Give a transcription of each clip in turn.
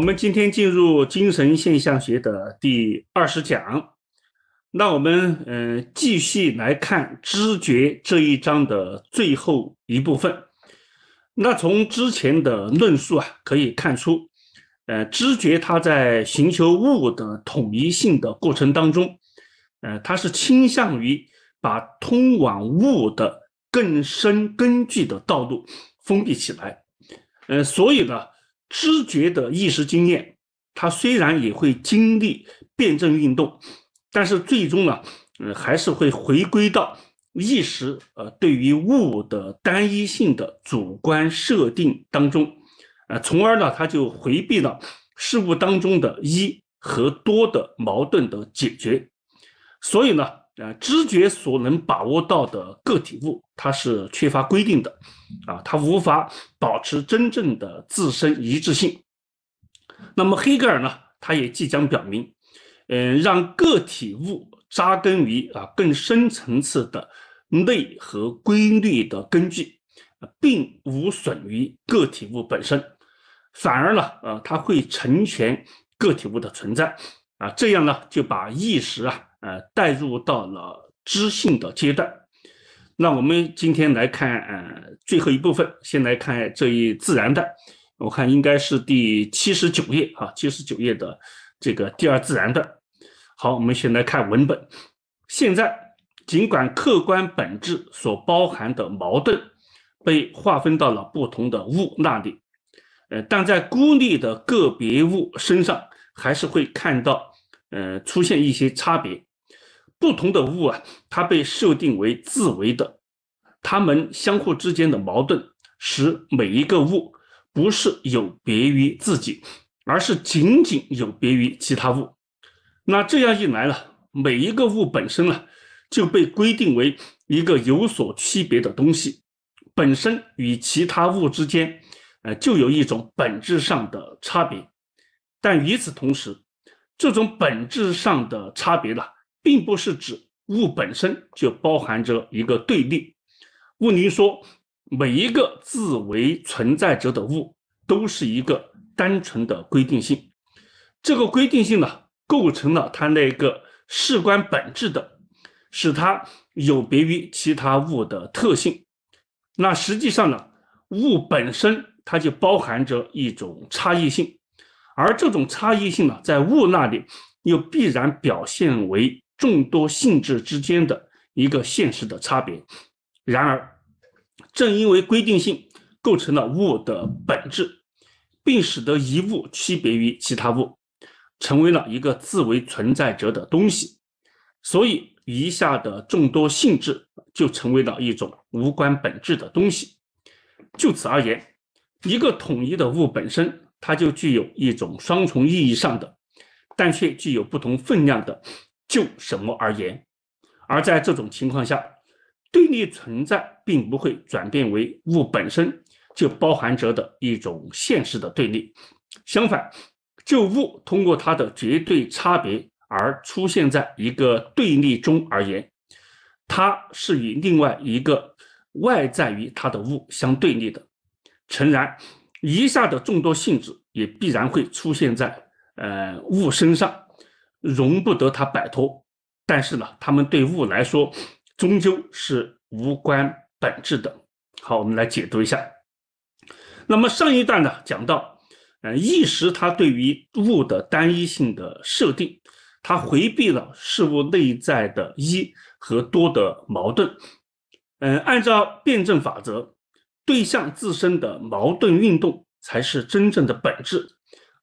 我们今天进入《精神现象学》的第二十讲，那我们嗯继续来看知觉这一章的最后一部分。那从之前的论述啊可以看出，呃，知觉它在寻求物的统一性的过程当中，呃，它是倾向于把通往物的更深根据的道路封闭起来，呃，所以呢。知觉的意识经验，它虽然也会经历辩证运动，但是最终呢，呃，还是会回归到意识呃对于物的单一性的主观设定当中，呃，从而呢，它就回避了事物当中的一和多的矛盾的解决，所以呢。啊，知觉所能把握到的个体物，它是缺乏规定的，啊，它无法保持真正的自身一致性。那么黑格尔呢，他也即将表明，嗯，让个体物扎根于啊更深层次的内核规律的根据，并无损于个体物本身，反而呢，呃，他会成全个体物的存在，啊，这样呢，就把意识啊。呃，带入到了知性的阶段。那我们今天来看，呃，最后一部分，先来看这一自然段。我看应该是第七十九页啊，七十九页的这个第二自然段。好，我们先来看文本。现在，尽管客观本质所包含的矛盾被划分到了不同的物那里，呃，但在孤立的个别物身上，还是会看到，呃，出现一些差别。不同的物啊，它被设定为自为的，它们相互之间的矛盾使每一个物不是有别于自己，而是仅仅有别于其他物。那这样一来呢，每一个物本身呢，就被规定为一个有所区别的东西，本身与其他物之间，呃，就有一种本质上的差别。但与此同时，这种本质上的差别呢？并不是指物本身就包含着一个对立。乌宁说，每一个自为存在着的物都是一个单纯的规定性，这个规定性呢，构成了它那个事关本质的，使它有别于其他物的特性。那实际上呢，物本身它就包含着一种差异性，而这种差异性呢，在物那里又必然表现为。众多性质之间的一个现实的差别。然而，正因为规定性构成了物的本质，并使得一物区别于其他物，成为了一个自为存在者的东西，所以余下的众多性质就成为了一种无关本质的东西。就此而言，一个统一的物本身，它就具有一种双重意义上的，但却具有不同分量的。就什么而言，而在这种情况下，对立存在并不会转变为物本身就包含着的一种现实的对立。相反，就物通过它的绝对差别而出现在一个对立中而言，它是与另外一个外在于它的物相对立的。诚然，以下的众多性质也必然会出现在呃物身上。容不得他摆脱，但是呢，他们对物来说，终究是无关本质的。好，我们来解读一下。那么上一段呢，讲到，嗯，意识它对于物的单一性的设定，它回避了事物内在的一和多的矛盾。嗯，按照辩证法则，对象自身的矛盾运动才是真正的本质，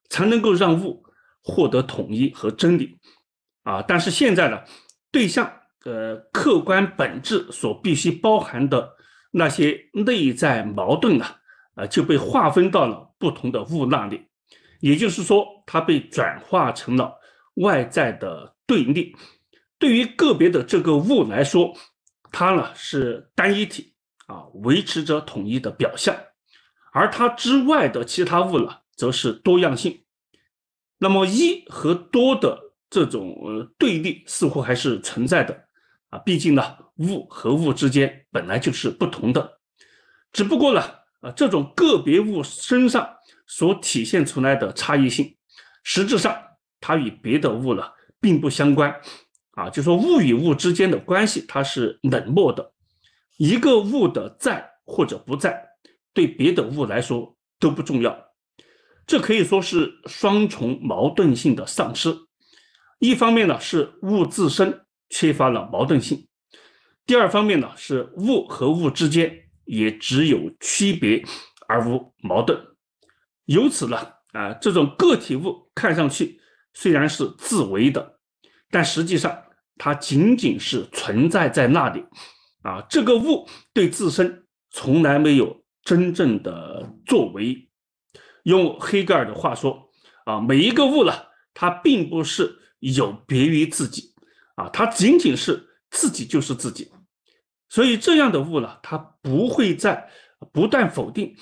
才能够让物。获得统一和真理，啊，但是现在呢，对象呃客观本质所必须包含的那些内在矛盾呢，啊就被划分到了不同的物那里，也就是说，它被转化成了外在的对立。对于个别的这个物来说，它呢是单一体啊，维持着统一的表象，而它之外的其他物呢，则是多样性。那么一和多的这种对立似乎还是存在的，啊，毕竟呢，物和物之间本来就是不同的，只不过呢，啊，这种个别物身上所体现出来的差异性，实质上它与别的物呢并不相关，啊，就说物与物之间的关系它是冷漠的，一个物的在或者不在，对别的物来说都不重要。这可以说是双重矛盾性的丧失，一方面呢是物自身缺乏了矛盾性，第二方面呢是物和物之间也只有区别而无矛盾，由此呢啊这种个体物看上去虽然是自为的，但实际上它仅仅是存在在那里，啊这个物对自身从来没有真正的作为。用黑格尔的话说，啊，每一个物呢，它并不是有别于自己，啊，它仅仅是自己就是自己，所以这样的物呢，它不会在不断否定、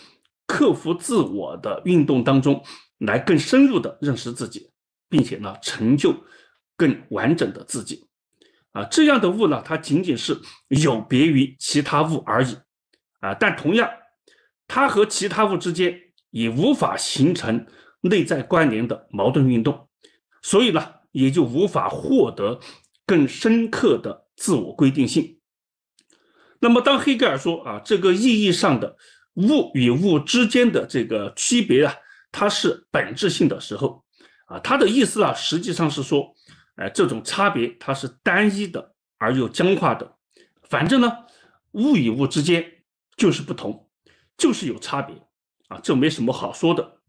克服自我的运动当中，来更深入的认识自己，并且呢，成就更完整的自己，啊，这样的物呢，它仅仅是有别于其他物而已，啊，但同样，它和其他物之间。也无法形成内在关联的矛盾运动，所以呢，也就无法获得更深刻的自我规定性。那么，当黑格尔说啊，这个意义上的物与物之间的这个区别啊，它是本质性的时候，啊，他的意思啊，实际上是说，哎，这种差别它是单一的而又僵化的，反正呢，物与物之间就是不同，就是有差别。这没什么好说的，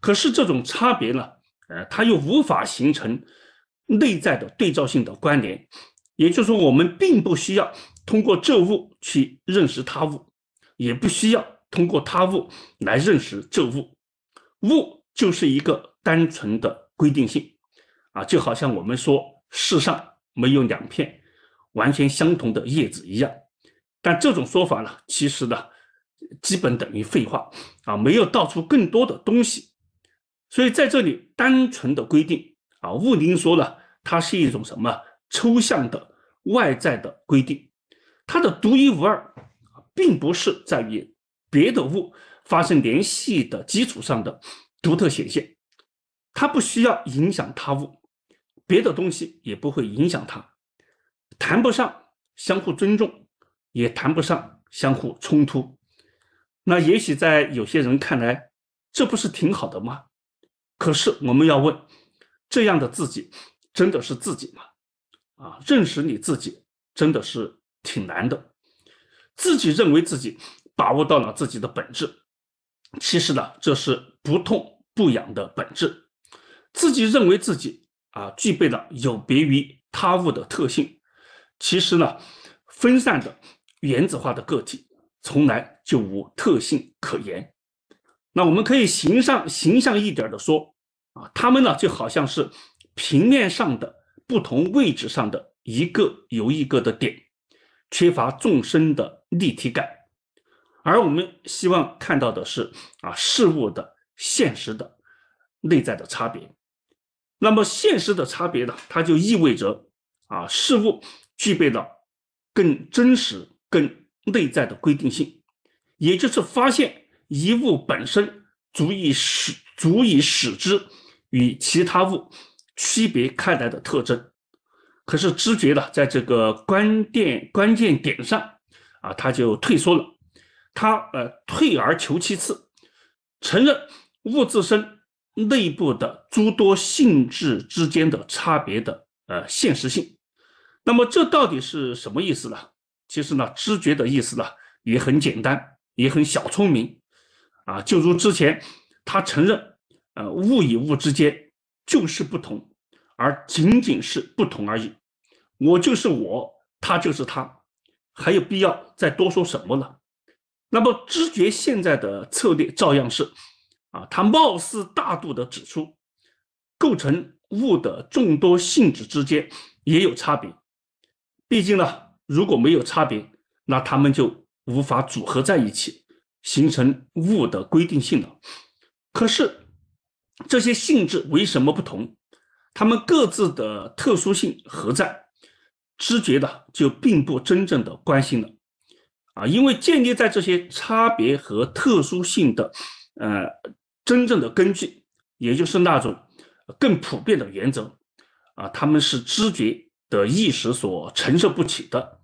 可是这种差别呢，呃，它又无法形成内在的对照性的关联，也就是说，我们并不需要通过这物去认识他物，也不需要通过他物来认识这物。物就是一个单纯的规定性，啊，就好像我们说世上没有两片完全相同的叶子一样，但这种说法呢，其实呢。基本等于废话啊，没有道出更多的东西，所以在这里单纯的规定啊，物灵说了，它是一种什么抽象的外在的规定，它的独一无二啊，并不是在于别的物发生联系的基础上的独特显现，它不需要影响他物，别的东西也不会影响它，谈不上相互尊重，也谈不上相互冲突。那也许在有些人看来，这不是挺好的吗？可是我们要问，这样的自己真的是自己吗？啊，认识你自己真的是挺难的。自己认为自己把握到了自己的本质，其实呢，这是不痛不痒的本质。自己认为自己啊，具备了有别于他物的特性，其实呢，分散的原子化的个体。从来就无特性可言，那我们可以形象形象一点的说，啊，他们呢就好像是平面上的不同位置上的一个有一个的点，缺乏纵深的立体感，而我们希望看到的是啊事物的现实的内在的差别，那么现实的差别呢，它就意味着啊事物具备了更真实、更。内在的规定性，也就是发现一物本身足以使足以使之与其他物区别开来的特征。可是知觉呢，在这个关键关键点上啊，他就退缩了，他呃退而求其次，承认物自身内部的诸多性质之间的差别的呃现实性。那么这到底是什么意思呢？其实呢，知觉的意思呢也很简单，也很小聪明，啊，就如之前他承认，呃，物与物之间就是不同，而仅仅是不同而已。我就是我，他就是他，还有必要再多说什么了？那么知觉现在的策略照样是，啊，他貌似大度的指出，构成物的众多性质之间也有差别，毕竟呢。如果没有差别，那它们就无法组合在一起，形成物的规定性了。可是这些性质为什么不同？它们各自的特殊性何在？知觉的就并不真正的关心了。啊，因为建立在这些差别和特殊性的，呃，真正的根据，也就是那种更普遍的原则，啊，他们是知觉的意识所承受不起的。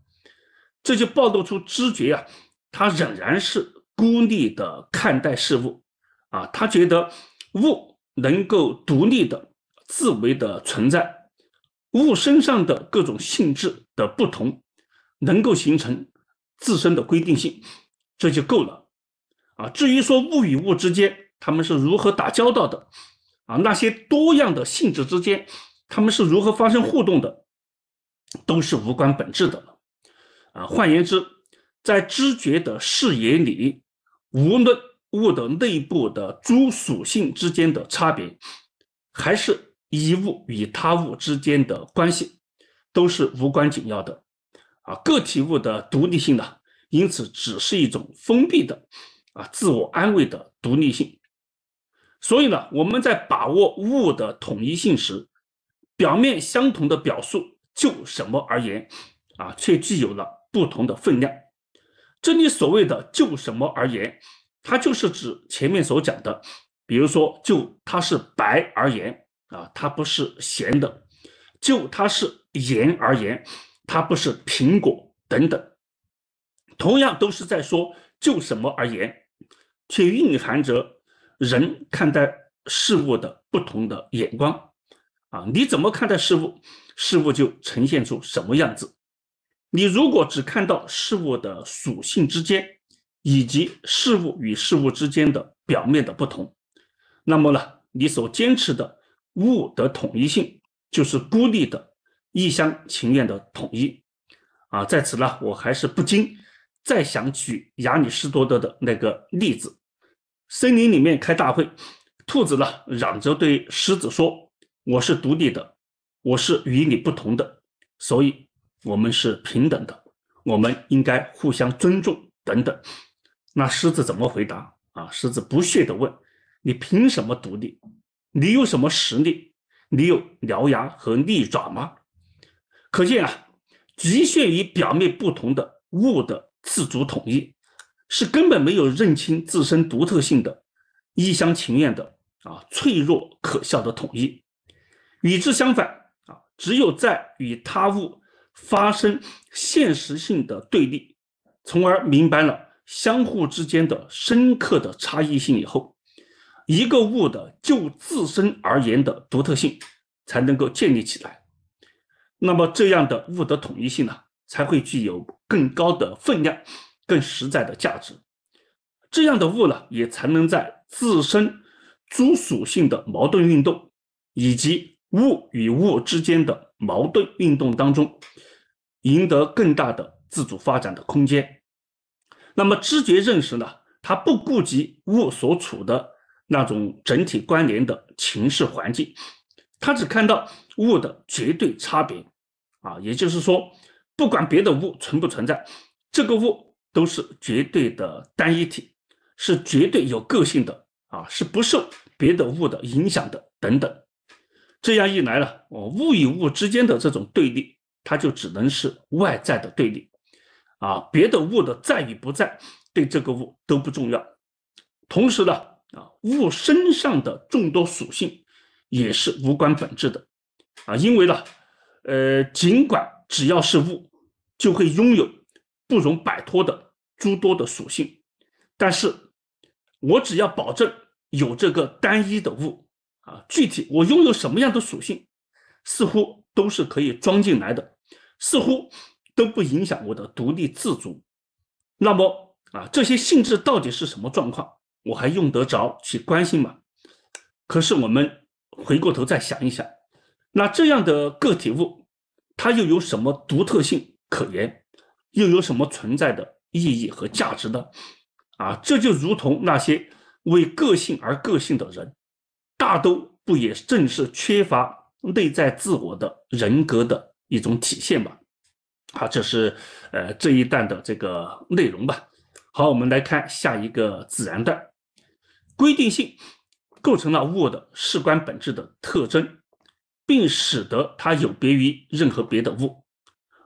这就暴露出知觉啊，他仍然是孤立的看待事物，啊，他觉得物能够独立的自为的存在，物身上的各种性质的不同，能够形成自身的规定性，这就够了，啊，至于说物与物之间他们是如何打交道的，啊，那些多样的性质之间他们是如何发生互动的，都是无关本质的了。啊，换言之，在知觉的视野里，无论物的内部的诸属性之间的差别，还是一物与他物之间的关系，都是无关紧要的。啊，个体物的独立性呢，因此只是一种封闭的啊自我安慰的独立性。所以呢，我们在把握物的统一性时，表面相同的表述，就什么而言，啊，却具有了。不同的分量，这里所谓的就什么而言，它就是指前面所讲的，比如说就它是白而言啊，它不是咸的；就它是盐而言，它不是苹果等等。同样都是在说就什么而言，却蕴含着人看待事物的不同的眼光啊！你怎么看待事物，事物就呈现出什么样子。你如果只看到事物的属性之间，以及事物与事物之间的表面的不同，那么呢，你所坚持的物的统一性就是孤立的、一厢情愿的统一。啊，在此呢，我还是不禁再想举亚里士多德的那个例子：森林里面开大会，兔子呢嚷着对狮子说：“我是独立的，我是与你不同的。”所以。我们是平等的，我们应该互相尊重等等。那狮子怎么回答啊？狮子不屑地问：“你凭什么独立？你有什么实力？你有獠牙和利爪吗？”可见啊，局限于表面不同的物的自主统一，是根本没有认清自身独特性的、一厢情愿的啊脆弱可笑的统一。与之相反啊，只有在与他物。发生现实性的对立，从而明白了相互之间的深刻的差异性以后，一个物的就自身而言的独特性才能够建立起来。那么，这样的物的统一性呢，才会具有更高的分量、更实在的价值。这样的物呢，也才能在自身诸属性的矛盾运动以及物与物之间的矛盾运动当中。赢得更大的自主发展的空间。那么知觉认识呢？它不顾及物所处的那种整体关联的情势环境，它只看到物的绝对差别。啊，也就是说，不管别的物存不存在，这个物都是绝对的单一体，是绝对有个性的啊，是不受别的物的影响的等等。这样一来呢，哦，物与物之间的这种对立。它就只能是外在的对立，啊，别的物的在与不在，对这个物都不重要。同时呢，啊，物身上的众多属性，也是无关本质的，啊，因为呢，呃，尽管只要是物，就会拥有不容摆脱的诸多的属性，但是我只要保证有这个单一的物，啊，具体我拥有什么样的属性，似乎。都是可以装进来的，似乎都不影响我的独立自主。那么啊，这些性质到底是什么状况？我还用得着去关心吗？可是我们回过头再想一想，那这样的个体物，它又有什么独特性可言？又有什么存在的意义和价值呢？啊，这就如同那些为个性而个性的人，大都不也正是缺乏。内在自我的人格的一种体现吧，好，这是呃这一段的这个内容吧。好，我们来看下一个自然段，规定性构成了物的事关本质的特征，并使得它有别于任何别的物。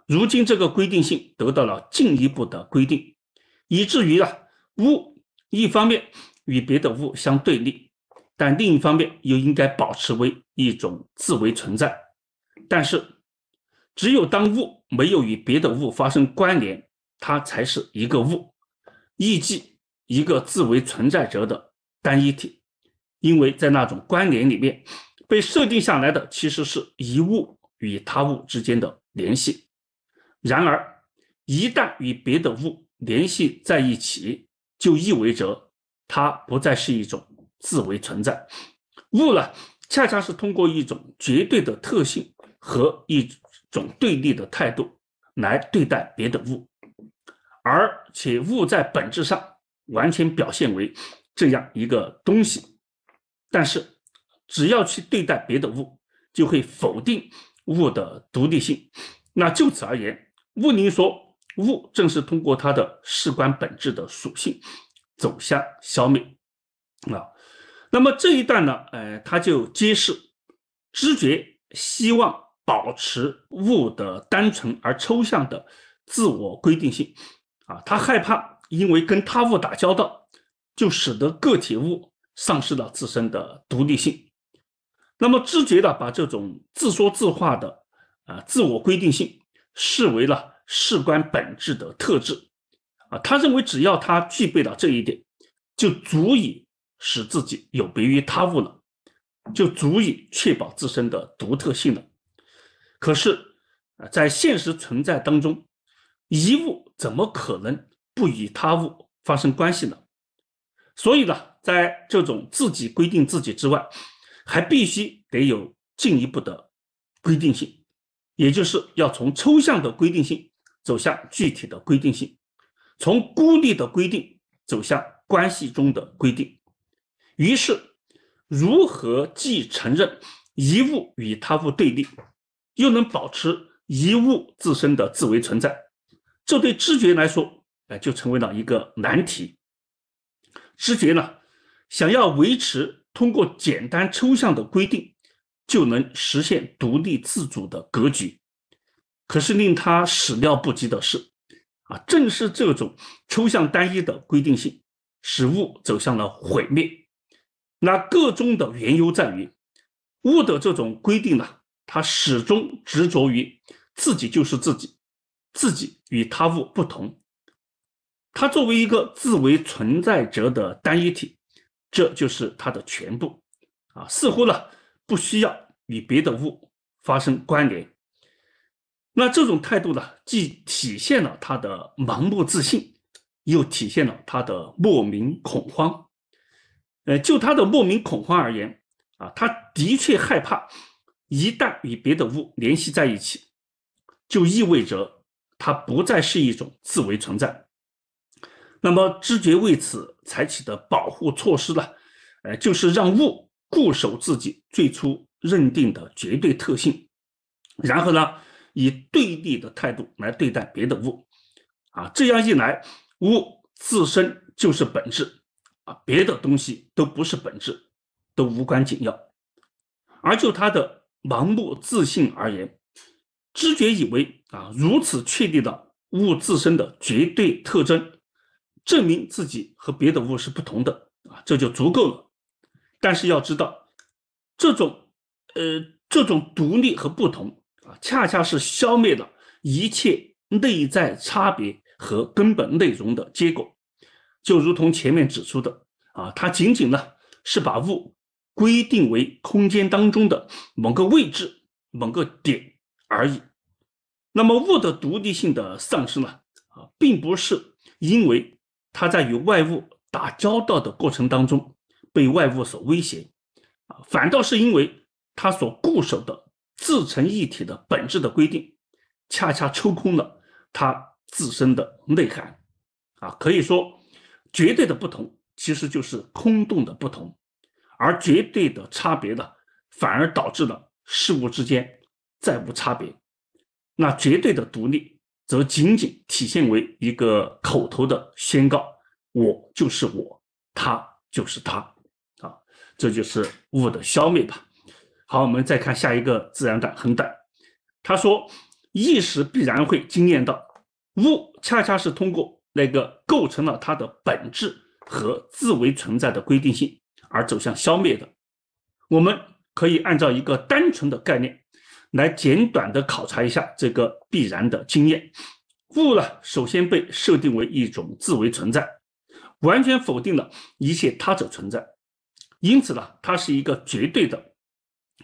如今，这个规定性得到了进一步的规定，以至于啊，物一方面与别的物相对立。但另一方面，又应该保持为一种自为存在。但是，只有当物没有与别的物发生关联，它才是一个物，亦即一个自为存在者的单一体。因为在那种关联里面，被设定下来的其实是一物与他物之间的联系。然而，一旦与别的物联系在一起，就意味着它不再是一种。自为存在，物呢，恰恰是通过一种绝对的特性和一种对立的态度来对待别的物，而且物在本质上完全表现为这样一个东西。但是，只要去对待别的物，就会否定物的独立性。那就此而言，物宁说，物正是通过它的事关本质的属性走向消灭，啊。那么这一段呢，呃，他就揭示知觉希望保持物的单纯而抽象的自我规定性，啊，他害怕因为跟他物打交道，就使得个体物丧失了自身的独立性。那么知觉呢，把这种自说自话的啊自我规定性视为了事关本质的特质，啊，他认为只要他具备了这一点，就足以。使自己有别于他物了，就足以确保自身的独特性了。可是，啊，在现实存在当中，一物怎么可能不与他物发生关系呢？所以呢，在这种自己规定自己之外，还必须得有进一步的规定性，也就是要从抽象的规定性走向具体的规定性，从孤立的规定走向关系中的规定。于是，如何既承认一物与他物对立，又能保持一物自身的自为存在，这对知觉来说，哎，就成为了一个难题。知觉呢，想要维持通过简单抽象的规定就能实现独立自主的格局，可是令他始料不及的是，啊，正是这种抽象单一的规定性，使物走向了毁灭。那个中的缘由在于，物的这种规定呢，他始终执着于自己就是自己，自己与他物不同。他作为一个自为存在者的单一体，这就是他的全部。啊，似乎呢不需要与别的物发生关联。那这种态度呢，既体现了他的盲目自信，又体现了他的莫名恐慌。呃，就他的莫名恐慌而言，啊，他的确害怕，一旦与别的物联系在一起，就意味着它不再是一种自为存在。那么知觉为此采取的保护措施呢？呃，就是让物固守自己最初认定的绝对特性，然后呢，以对立的态度来对待别的物，啊，这样一来，物自身就是本质。啊，别的东西都不是本质，都无关紧要。而就他的盲目自信而言，知觉以为啊，如此确定的物自身的绝对特征，证明自己和别的物是不同的啊，这就足够了。但是要知道，这种呃，这种独立和不同啊，恰恰是消灭了一切内在差别和根本内容的结果。就如同前面指出的，啊，它仅仅呢是把物规定为空间当中的某个位置、某个点而已。那么物的独立性的丧失呢，啊，并不是因为它在与外物打交道的过程当中被外物所威胁，啊，反倒是因为它所固守的自成一体的本质的规定，恰恰抽空了它自身的内涵，啊，可以说。绝对的不同其实就是空洞的不同，而绝对的差别的反而导致了事物之间再无差别。那绝对的独立，则仅仅体现为一个口头的宣告：我就是我，他就是他。啊，这就是物的消灭吧。好，我们再看下一个自然段，横短。他说：意识必然会经验到物，恰恰是通过。那个构成了它的本质和自为存在的规定性而走向消灭的，我们可以按照一个单纯的概念来简短的考察一下这个必然的经验。物呢，首先被设定为一种自为存在，完全否定了一切他者存在，因此呢，它是一个绝对的、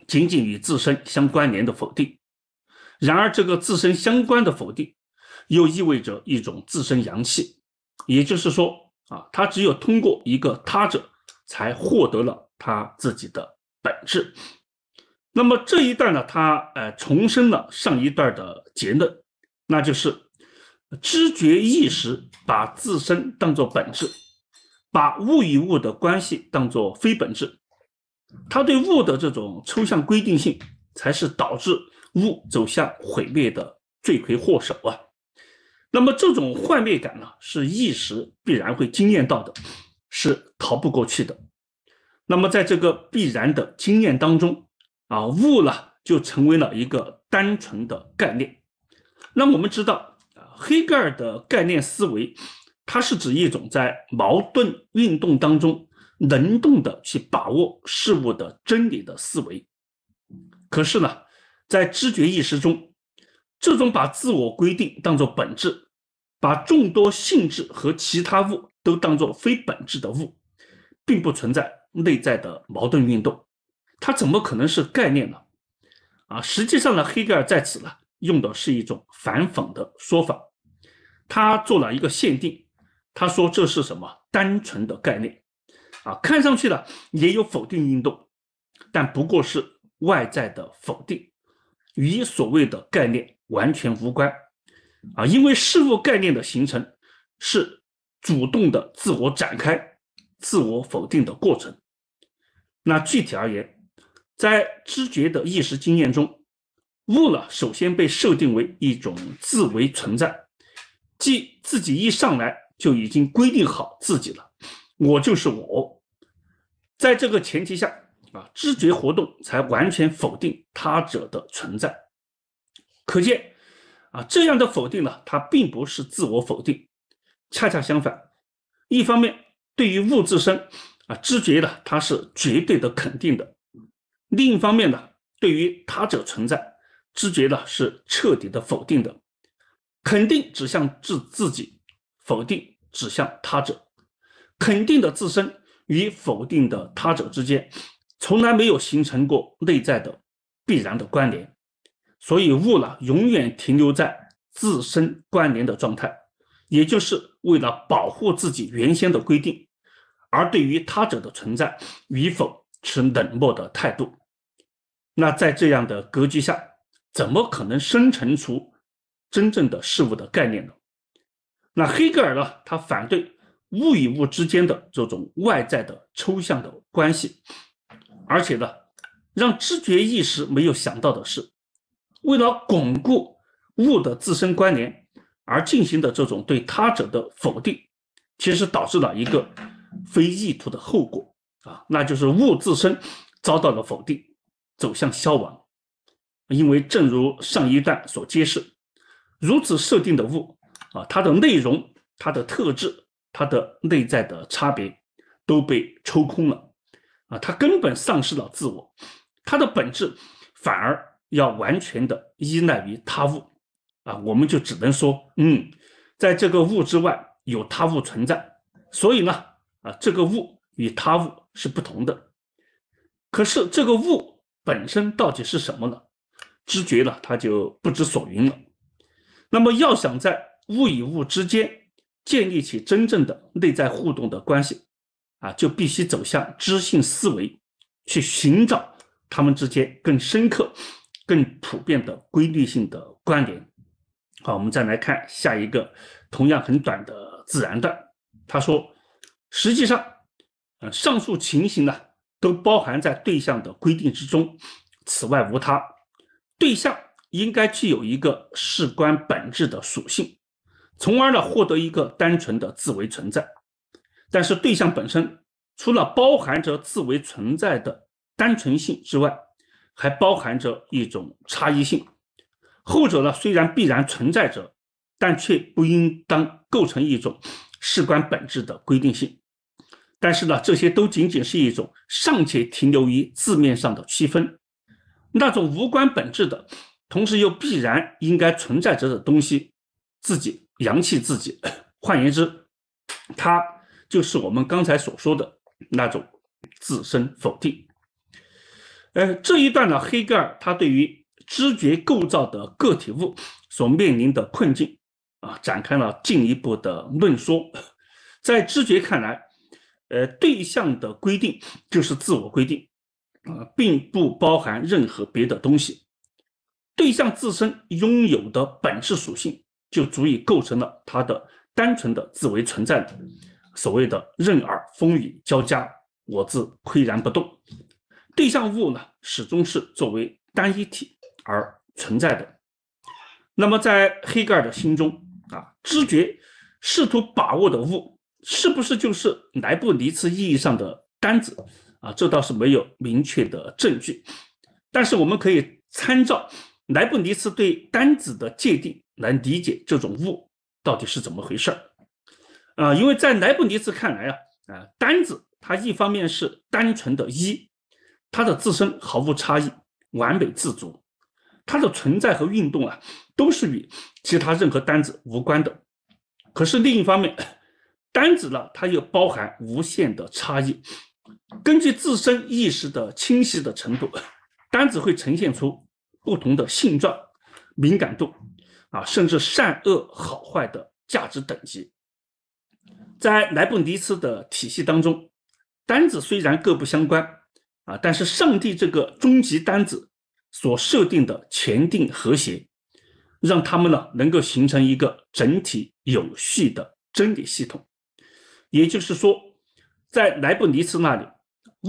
仅仅与自身相关联的否定。然而，这个自身相关的否定。又意味着一种自身阳气，也就是说啊，他只有通过一个他者，才获得了他自己的本质。那么这一段呢，他呃重申了上一段的结论，那就是知觉意识把自身当作本质，把物与物的关系当作非本质。他对物的这种抽象规定性，才是导致物走向毁灭的罪魁祸首啊。那么这种幻灭感呢，是意识必然会惊艳到的，是逃不过去的。那么在这个必然的经验当中，啊，悟了就成为了一个单纯的概念。那我们知道，啊，黑格尔的概念思维，它是指一种在矛盾运动当中能动的去把握事物的真理的思维。可是呢，在知觉意识中。这种把自我规定当作本质，把众多性质和其他物都当作非本质的物，并不存在内在的矛盾运动，它怎么可能是概念呢？啊，实际上呢，黑格尔在此呢用的是一种反讽的说法，他做了一个限定，他说这是什么单纯的概念啊？看上去呢也有否定运动，但不过是外在的否定，与所谓的概念。完全无关，啊，因为事物概念的形成是主动的自我展开、自我否定的过程。那具体而言，在知觉的意识经验中，物呢首先被设定为一种自为存在，即自己一上来就已经规定好自己了，我就是我。在这个前提下，啊，知觉活动才完全否定他者的存在。可见，啊，这样的否定呢，它并不是自我否定，恰恰相反，一方面对于物自身，啊，知觉呢，它是绝对的肯定的；另一方面呢，对于他者存在，知觉呢是彻底的否定的。肯定指向自自己，否定指向他者。肯定的自身与否定的他者之间，从来没有形成过内在的必然的关联。所以物呢，永远停留在自身关联的状态，也就是为了保护自己原先的规定，而对于他者的存在与否持冷漠的态度。那在这样的格局下，怎么可能生成出真正的事物的概念呢？那黑格尔呢？他反对物与物之间的这种外在的抽象的关系，而且呢，让知觉意识没有想到的是。为了巩固物的自身关联而进行的这种对他者的否定，其实导致了一个非意图的后果啊，那就是物自身遭到了否定，走向消亡。因为正如上一段所揭示，如此设定的物啊，它的内容、它的特质、它的内在的差别都被抽空了啊，它根本丧失了自我，它的本质反而。要完全的依赖于他物，啊，我们就只能说，嗯，在这个物之外有他物存在，所以呢，啊，这个物与他物是不同的。可是这个物本身到底是什么呢？知觉呢，他就不知所云了。那么要想在物与物之间建立起真正的内在互动的关系，啊，就必须走向知性思维，去寻找他们之间更深刻。更普遍的规律性的关联。好，我们再来看下一个同样很短的自然段。他说：“实际上，呃，上述情形呢，都包含在对象的规定之中，此外无他。对象应该具有一个事关本质的属性，从而呢，获得一个单纯的自为存在。但是，对象本身除了包含着自为存在的单纯性之外，”还包含着一种差异性，后者呢虽然必然存在着，但却不应当构成一种事关本质的规定性。但是呢，这些都仅仅是一种尚且停留于字面上的区分，那种无关本质的，同时又必然应该存在着的东西，自己扬弃自己。换言之，它就是我们刚才所说的那种自身否定。呃，这一段呢，黑格尔他对于知觉构造的个体物所面临的困境啊，展开了进一步的论说。在知觉看来，呃，对象的规定就是自我规定啊，并不包含任何别的东西。对象自身拥有的本质属性就足以构成了它的单纯的自为存在的。所谓的任尔风雨交加，我自岿然不动。对象物呢，始终是作为单一体而存在的。那么，在黑格尔的心中啊，知觉试图把握的物，是不是就是莱布尼茨意义上的单子啊？这倒是没有明确的证据。但是，我们可以参照莱布尼茨对单子的界定来理解这种物到底是怎么回事儿啊。因为在莱布尼茨看来啊，啊单子它一方面是单纯的一。它的自身毫无差异，完美自足，它的存在和运动啊，都是与其他任何单子无关的。可是另一方面，单子呢，它又包含无限的差异。根据自身意识的清晰的程度，单子会呈现出不同的性状、敏感度啊，甚至善恶好坏的价值等级。在莱布尼茨的体系当中，单子虽然各不相关。啊，但是上帝这个终极单子所设定的前定和谐，让他们呢能够形成一个整体有序的真理系统。也就是说，在莱布尼茨那里，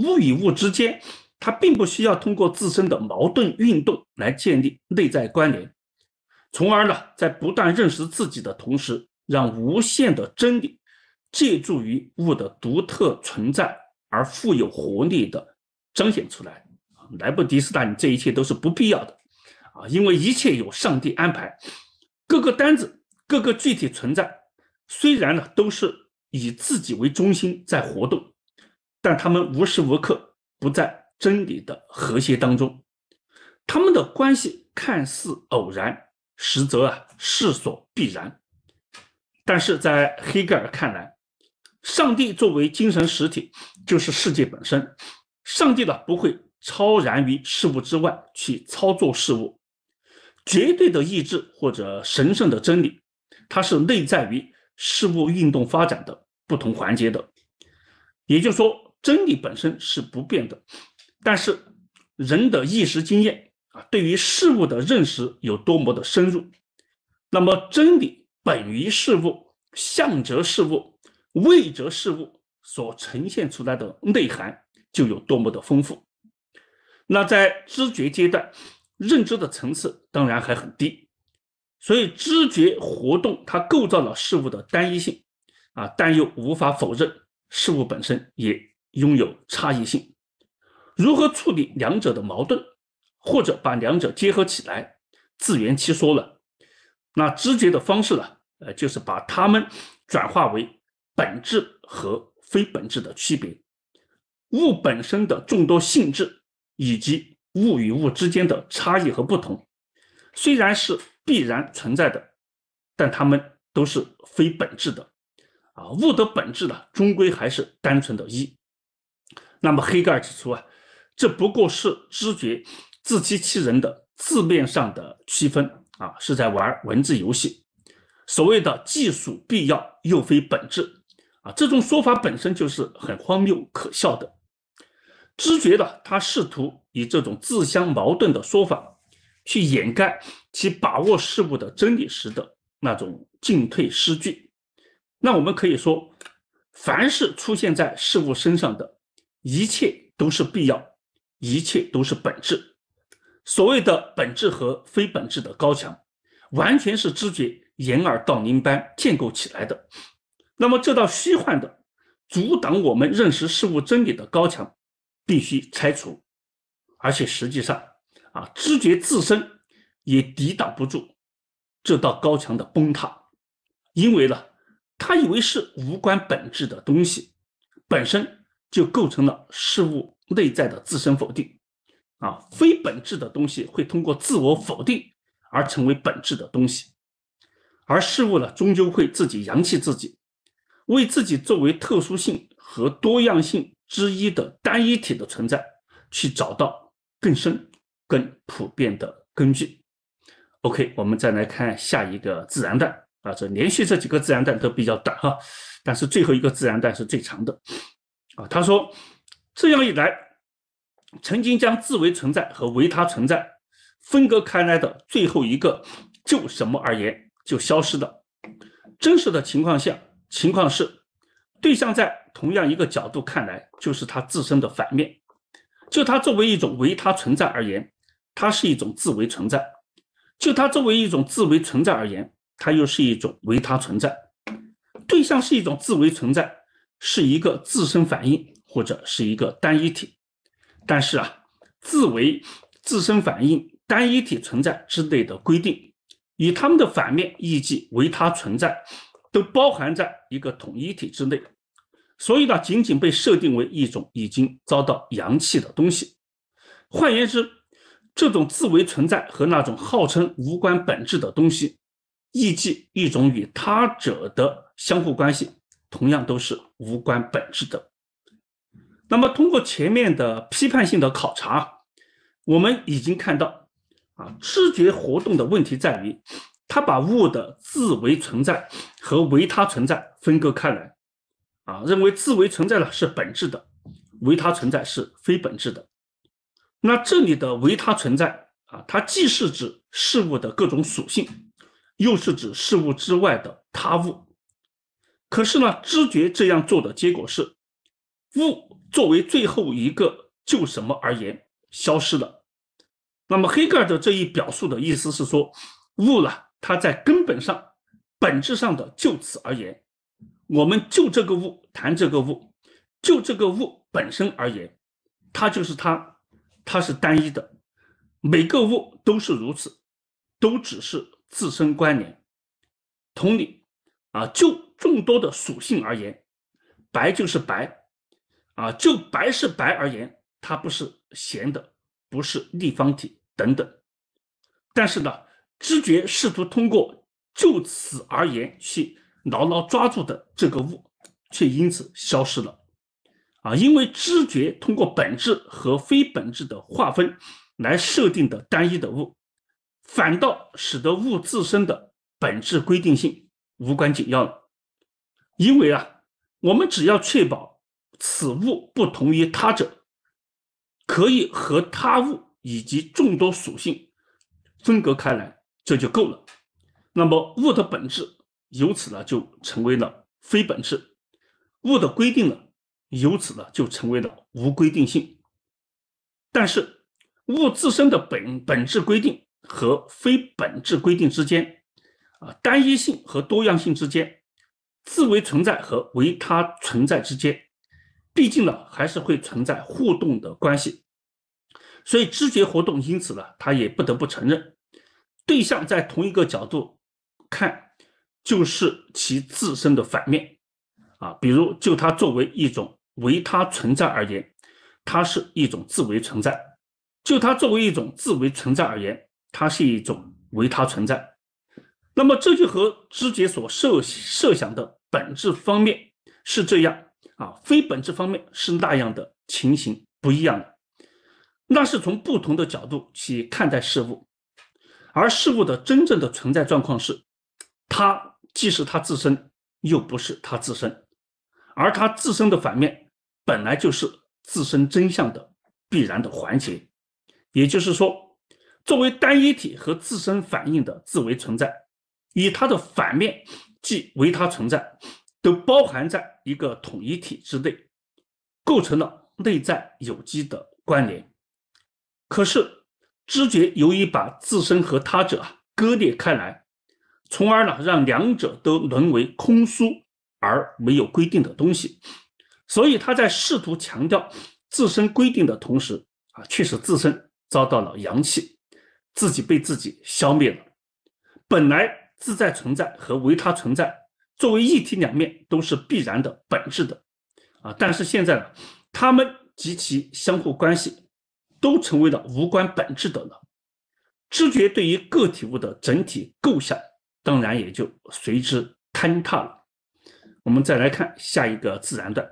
物与物之间，它并不需要通过自身的矛盾运动来建立内在关联，从而呢在不断认识自己的同时，让无限的真理借助于物的独特存在而富有活力的。彰显出来，莱布斯大，你这一切都是不必要的，啊，因为一切有上帝安排，各个单子，各个具体存在，虽然呢都是以自己为中心在活动，但他们无时无刻不在真理的和谐当中，他们的关系看似偶然，实则啊势所必然。但是在黑格尔看来，上帝作为精神实体，就是世界本身。上帝呢不会超然于事物之外去操作事物，绝对的意志或者神圣的真理，它是内在于事物运动发展的不同环节的。也就是说，真理本身是不变的，但是人的意识经验啊，对于事物的认识有多么的深入，那么真理本于事物，象则事物，位则事物所呈现出来的内涵。就有多么的丰富，那在知觉阶段，认知的层次当然还很低，所以知觉活动它构造了事物的单一性，啊，但又无法否认事物本身也拥有差异性。如何处理两者的矛盾，或者把两者结合起来自圆其说了。那知觉的方式呢？呃，就是把它们转化为本质和非本质的区别。物本身的众多性质以及物与物之间的差异和不同，虽然是必然存在的，但它们都是非本质的。啊，物的本质呢，终归还是单纯的“一”。那么黑格尔指出啊，这不过是知觉自欺欺人的字面上的区分啊，是在玩文字游戏。所谓的技术必要又非本质啊，这种说法本身就是很荒谬可笑的。知觉的他试图以这种自相矛盾的说法，去掩盖其把握事物的真理时的那种进退失据。那我们可以说，凡是出现在事物身上的一切都是必要，一切都是本质。所谓的本质和非本质的高墙，完全是知觉掩耳盗铃般建构起来的。那么这道虚幻的阻挡我们认识事物真理的高墙。必须拆除，而且实际上，啊，知觉自身也抵挡不住这道高墙的崩塌，因为呢，他以为是无关本质的东西，本身就构成了事物内在的自身否定，啊，非本质的东西会通过自我否定而成为本质的东西，而事物呢，终究会自己扬弃自己，为自己作为特殊性和多样性。之一的单一体的存在，去找到更深、更普遍的根据。OK，我们再来看下一个自然段啊，这连续这几个自然段都比较短哈，但是最后一个自然段是最长的。啊，他说这样一来，曾经将自为存在和为他存在分隔开来的最后一个，就什么而言就消失的。真实的情况下，情况是对象在。同样一个角度看来，就是它自身的反面。就它作为一种唯他存在而言，它是一种自为存在；就它作为一种自为存在而言，它又是一种唯他存在。对象是一种自为存在，是一个自身反应或者是一个单一体。但是啊，自为、自身反应、单一体存在之类的规定，以它们的反面以及唯他存在，都包含在一个统一体之内。所以呢，仅仅被设定为一种已经遭到阳气的东西。换言之，这种自为存在和那种号称无关本质的东西，亦即一种与他者的相互关系，同样都是无关本质的。那么，通过前面的批判性的考察，我们已经看到，啊，知觉活动的问题在于，它把物的自为存在和为他存在分割开来。啊，认为自为存在了是本质的，为他存在是非本质的。那这里的为他存在啊，它既是指事物的各种属性，又是指事物之外的他物。可是呢，知觉这样做的结果是，物作为最后一个就什么而言消失了。那么黑格尔的这一表述的意思是说，物呢，它在根本上、本质上的就此而言，我们就这个物。谈这个物，就这个物本身而言，它就是它，它是单一的，每个物都是如此，都只是自身关联。同理，啊，就众多的属性而言，白就是白，啊，就白是白而言，它不是闲的，不是立方体等等。但是呢，知觉试图通过就此而言去牢牢抓住的这个物。却因此消失了，啊，因为知觉通过本质和非本质的划分来设定的单一的物，反倒使得物自身的本质规定性无关紧要了。因为啊，我们只要确保此物不同于他者，可以和他物以及众多属性分隔开来，这就够了。那么，物的本质由此呢就成为了非本质。物的规定呢，由此呢就成为了无规定性。但是，物自身的本本质规定和非本质规定之间，啊，单一性和多样性之间，自为存在和为他存在之间，毕竟呢还是会存在互动的关系。所以，知觉活动因此呢，他也不得不承认，对象在同一个角度看，就是其自身的反面。啊，比如就它作为一种唯他存在而言，它是一种自为存在；就它作为一种自为存在而言，它是一种唯他存在。那么这就和知觉所设设想的本质方面是这样啊，非本质方面是那样的情形不一样的，那是从不同的角度去看待事物，而事物的真正的存在状况是，它既是它自身，又不是它自身。而它自身的反面，本来就是自身真相的必然的环节。也就是说，作为单一体和自身反应的自为存在，以它的反面即为它存在，都包含在一个统一体之内，构成了内在有机的关联。可是，知觉由于把自身和他者割裂开来，从而呢让两者都沦为空疏。而没有规定的东西，所以他在试图强调自身规定的同时，啊，确实自身遭到了阳气，自己被自己消灭了。本来自在存在和唯他存在作为一体两面都是必然的本质的，啊，但是现在呢，他们及其相互关系都成为了无关本质的了。知觉对于个体物的整体构想，当然也就随之坍塌了。我们再来看下一个自然段，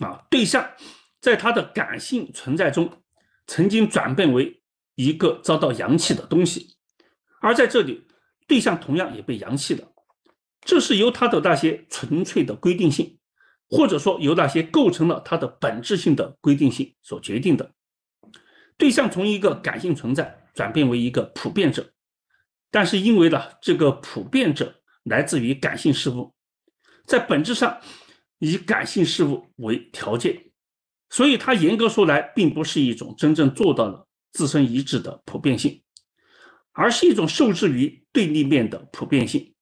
啊，对象在他的感性存在中曾经转变为一个遭到阳气的东西，而在这里，对象同样也被阳气了，这是由他的那些纯粹的规定性，或者说由那些构成了它的本质性的规定性所决定的。对象从一个感性存在转变为一个普遍者，但是因为呢，这个普遍者来自于感性事物。在本质上，以感性事物为条件，所以它严格说来，并不是一种真正做到了自身一致的普遍性，而是一种受制于对立面的普遍性，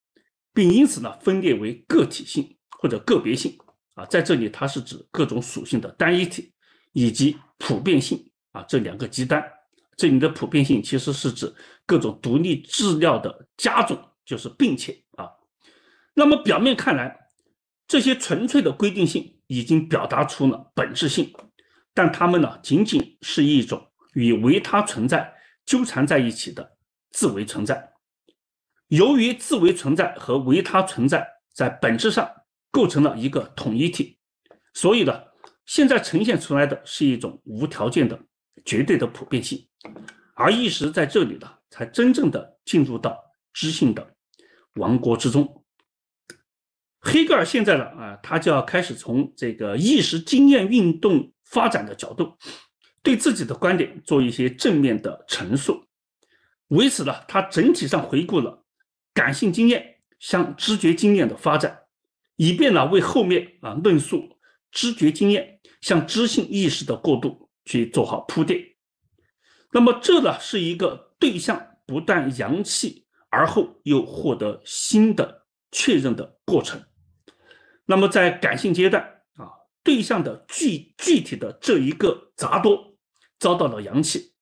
并因此呢分裂为个体性或者个别性啊，在这里它是指各种属性的单一体以及普遍性啊这两个极端，这里的普遍性其实是指各种独立质料的加总，就是并且啊，那么表面看来。这些纯粹的规定性已经表达出了本质性，但它们呢，仅仅是一种与维他存在纠缠在一起的自为存在。由于自为存在和维他存在在本质上构成了一个统一体，所以呢，现在呈现出来的是一种无条件的绝对的普遍性，而意识在这里呢，才真正的进入到知性的王国之中。黑格尔现在呢啊，他就要开始从这个意识经验运动发展的角度，对自己的观点做一些正面的陈述。为此呢，他整体上回顾了感性经验向知觉经验的发展，以便呢为后面啊论述知觉经验向知性意识的过渡去做好铺垫。那么这呢是一个对象不断扬弃，而后又获得新的确认的过程。那么，在感性阶段啊，对象的具具体的这一个杂多，遭到了阳气，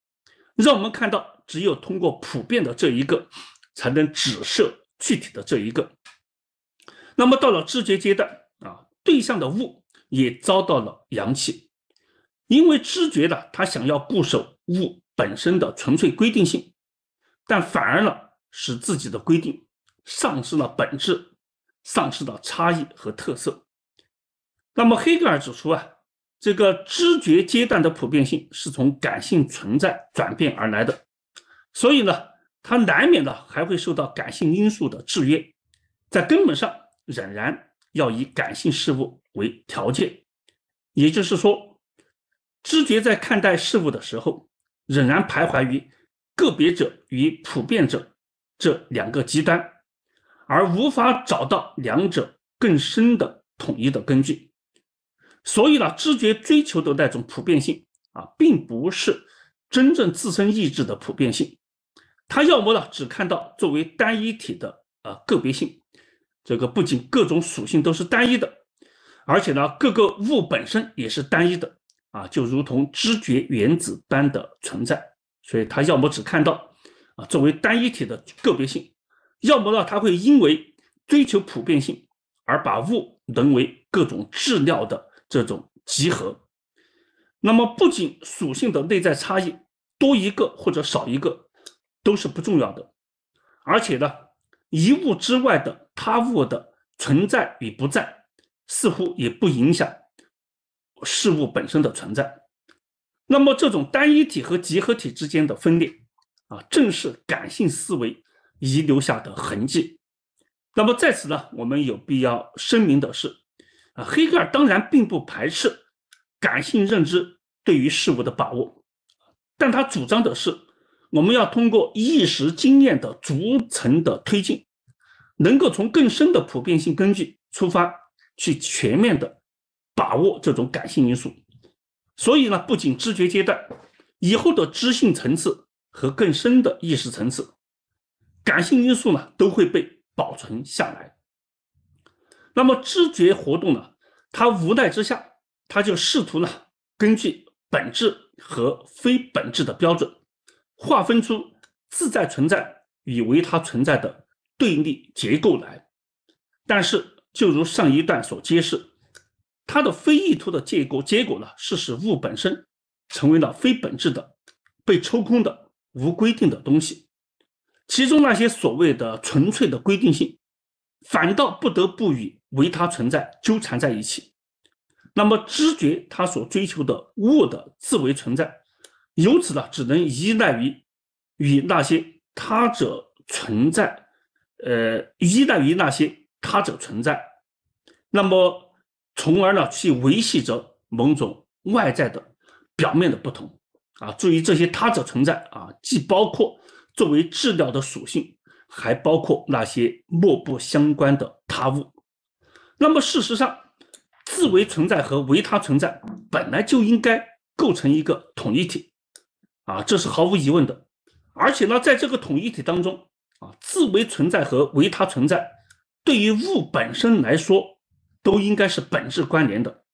让我们看到，只有通过普遍的这一个，才能指涉具体的这一个。那么，到了知觉阶段啊，对象的物也遭到了阳气，因为知觉的他想要固守物本身的纯粹规定性，但反而呢，使自己的规定丧失了本质。丧失了差异和特色。那么，黑格尔指出啊，这个知觉阶段的普遍性是从感性存在转变而来的，所以呢，它难免的还会受到感性因素的制约，在根本上仍然要以感性事物为条件。也就是说，知觉在看待事物的时候，仍然徘徊于个别者与普遍者这两个极端。而无法找到两者更深的统一的根据，所以呢，知觉追求的那种普遍性啊，并不是真正自身意志的普遍性。它要么呢，只看到作为单一体的啊个别性，这个不仅各种属性都是单一的，而且呢，各个物本身也是单一的啊，就如同知觉原子般的存在。所以，他要么只看到啊，作为单一体的个别性。要么呢，他会因为追求普遍性而把物沦为各种质料的这种集合。那么，不仅属性的内在差异多一个或者少一个都是不重要的，而且呢，一物之外的他物的存在与不在，似乎也不影响事物本身的存在。那么，这种单一体和集合体之间的分裂啊，正是感性思维。遗留下的痕迹。那么在此呢，我们有必要声明的是，啊，黑格尔当然并不排斥感性认知对于事物的把握，但他主张的是，我们要通过意识经验的逐层的推进，能够从更深的普遍性根据出发，去全面的把握这种感性因素。所以呢，不仅知觉阶段以后的知性层次和更深的意识层次。感性因素呢，都会被保存下来。那么知觉活动呢，它无奈之下，它就试图呢，根据本质和非本质的标准，划分出自在存在与为他存在的对立结构来。但是，就如上一段所揭示，它的非意图的结构结果呢，是使物本身成为了非本质的、被抽空的、无规定的东西。其中那些所谓的纯粹的规定性，反倒不得不与为他存在纠缠在一起。那么，知觉他所追求的物的自为存在，由此呢，只能依赖于与那些他者存在，呃，依赖于那些他者存在。那么，从而呢，去维系着某种外在的、表面的不同。啊，注意这些他者存在啊，既包括。作为治疗的属性，还包括那些莫不相关的他物。那么，事实上，自为存在和为他存在本来就应该构成一个统一体，啊，这是毫无疑问的。而且呢，在这个统一体当中，啊，自为存在和为他存在对于物本身来说，都应该是本质关联的。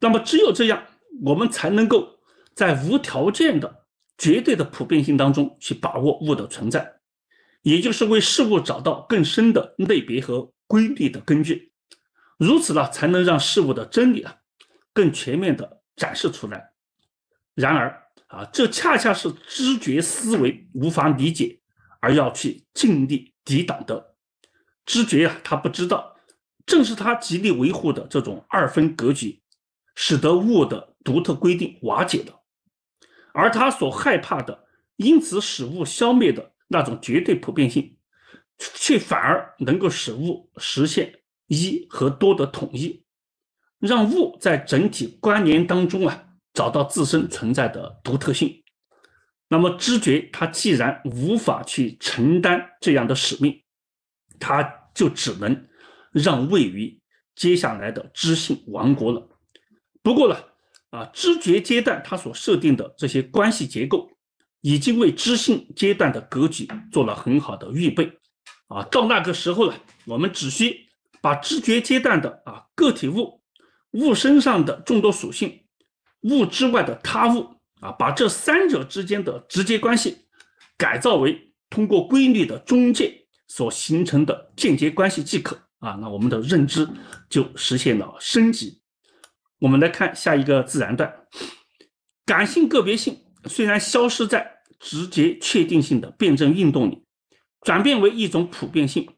那么，只有这样，我们才能够在无条件的。绝对的普遍性当中去把握物的存在，也就是为事物找到更深的类别和规律的根据，如此呢，才能让事物的真理啊更全面的展示出来。然而啊，这恰恰是知觉思维无法理解而要去尽力抵挡的。知觉啊，他不知道，正是他极力维护的这种二分格局，使得物的独特规定瓦解的。而他所害怕的，因此使物消灭的那种绝对普遍性，却反而能够使物实现一和多的统一，让物在整体关联当中啊，找到自身存在的独特性。那么知觉它既然无法去承担这样的使命，它就只能让位于接下来的知性王国了。不过呢。啊，知觉阶段它所设定的这些关系结构，已经为知性阶段的格局做了很好的预备。啊，到那个时候呢，我们只需把知觉阶段的啊个体物，物身上的众多属性，物之外的他物，啊，把这三者之间的直接关系，改造为通过规律的中介所形成的间接关系即可。啊，那我们的认知就实现了升级。我们来看下一个自然段，感性个别性虽然消失在直接确定性的辩证运动里，转变为一种普遍性，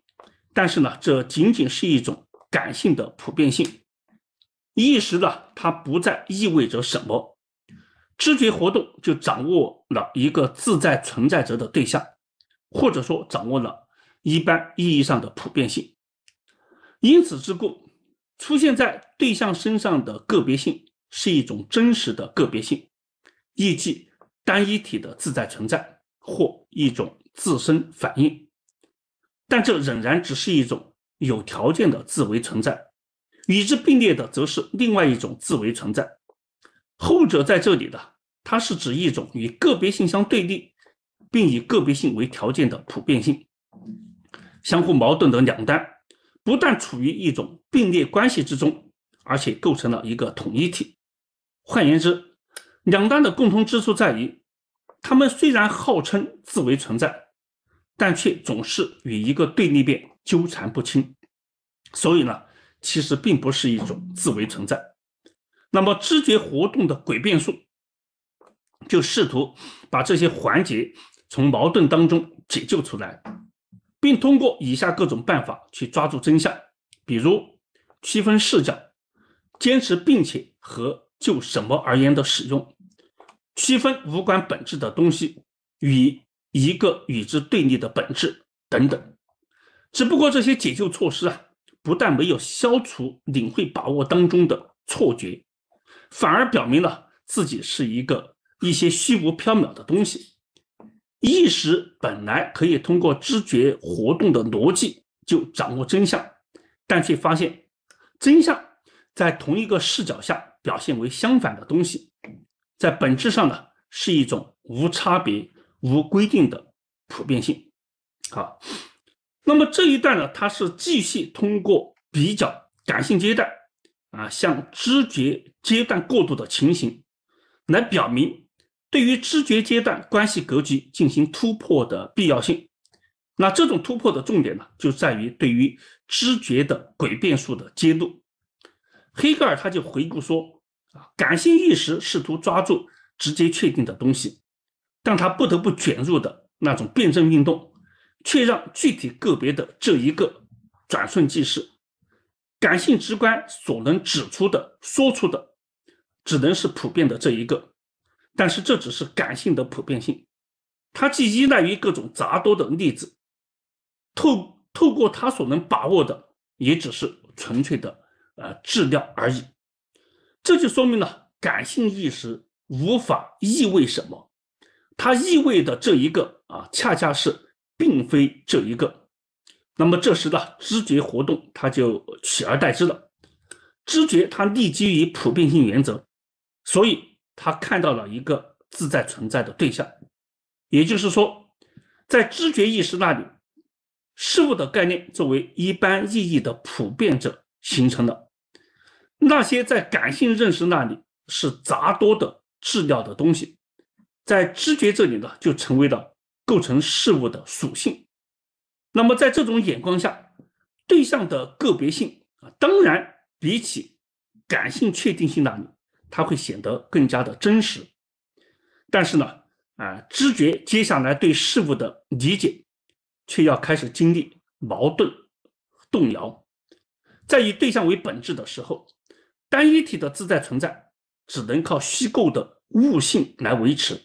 但是呢，这仅仅是一种感性的普遍性，意识呢，它不再意味着什么，知觉活动就掌握了一个自在存在着的对象，或者说掌握了一般意义上的普遍性，因此之故。出现在对象身上的个别性是一种真实的个别性，亦即单一体的自在存在或一种自身反应，但这仍然只是一种有条件的自为存在。与之并列的则是另外一种自为存在，后者在这里的它是指一种与个别性相对立，并以个别性为条件的普遍性，相互矛盾的两端。不但处于一种并列关系之中，而且构成了一个统一体。换言之，两端的共同之处在于，他们虽然号称自为存在，但却总是与一个对立面纠缠不清。所以呢，其实并不是一种自为存在。那么知觉活动的诡辩术，就试图把这些环节从矛盾当中解救出来。并通过以下各种办法去抓住真相，比如区分视角、坚持并且和就什么而言的使用、区分无关本质的东西与一个与之对立的本质等等。只不过这些解救措施啊，不但没有消除领会把握当中的错觉，反而表明了自己是一个一些虚无缥缈的东西。意识本来可以通过知觉活动的逻辑就掌握真相，但却发现真相在同一个视角下表现为相反的东西，在本质上呢是一种无差别、无规定的普遍性。好，那么这一段呢，它是继续通过比较感性阶段啊向知觉阶段过渡的情形来表明。对于知觉阶段关系格局进行突破的必要性，那这种突破的重点呢，就在于对于知觉的诡辩术的揭露。黑格尔他就回顾说：啊，感性意识试图抓住直接确定的东西，但他不得不卷入的那种辩证运动，却让具体个别的这一个转瞬即逝，感性直观所能指出的、说出的，只能是普遍的这一个。但是这只是感性的普遍性，它既依赖于各种杂多的例子，透透过它所能把握的，也只是纯粹的呃质量而已。这就说明了感性意识无法意味什么，它意味的这一个啊，恰恰是并非这一个。那么这时呢，知觉活动它就取而代之了，知觉它立基于普遍性原则，所以。他看到了一个自在存在的对象，也就是说，在知觉意识那里，事物的概念作为一般意义的普遍者形成了；那些在感性认识那里是杂多的、质料的东西，在知觉这里呢，就成为了构成事物的属性。那么，在这种眼光下，对象的个别性啊，当然比起感性确定性那里。它会显得更加的真实，但是呢，啊，知觉接下来对事物的理解，却要开始经历矛盾、动摇。在以对象为本质的时候，单一体的自在存在只能靠虚构的悟性来维持，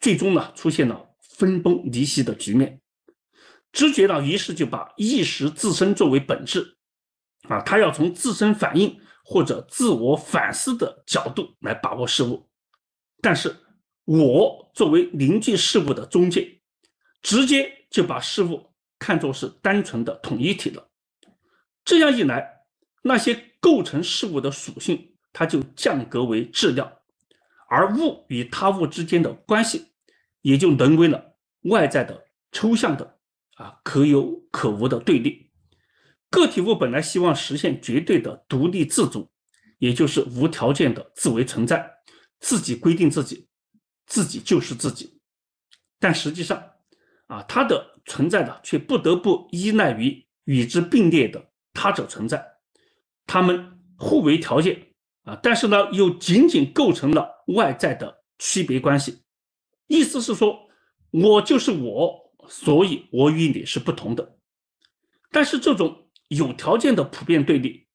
最终呢，出现了分崩离析的局面。知觉呢，于是就把意识自身作为本质，啊，它要从自身反应或者自我反思的角度来把握事物，但是我作为凝聚事物的中介，直接就把事物看作是单纯的统一体了。这样一来，那些构成事物的属性，它就降格为质量，而物与他物之间的关系，也就沦为了外在的、抽象的、啊可有可无的对立。个体物本来希望实现绝对的独立自主，也就是无条件的自为存在，自己规定自己，自己就是自己。但实际上，啊，它的存在的却不得不依赖于与之并列的他者存在，他们互为条件，啊，但是呢，又仅仅构成了外在的区别关系。意思是说，我就是我，所以我与你是不同的。但是这种。有条件的普遍对立，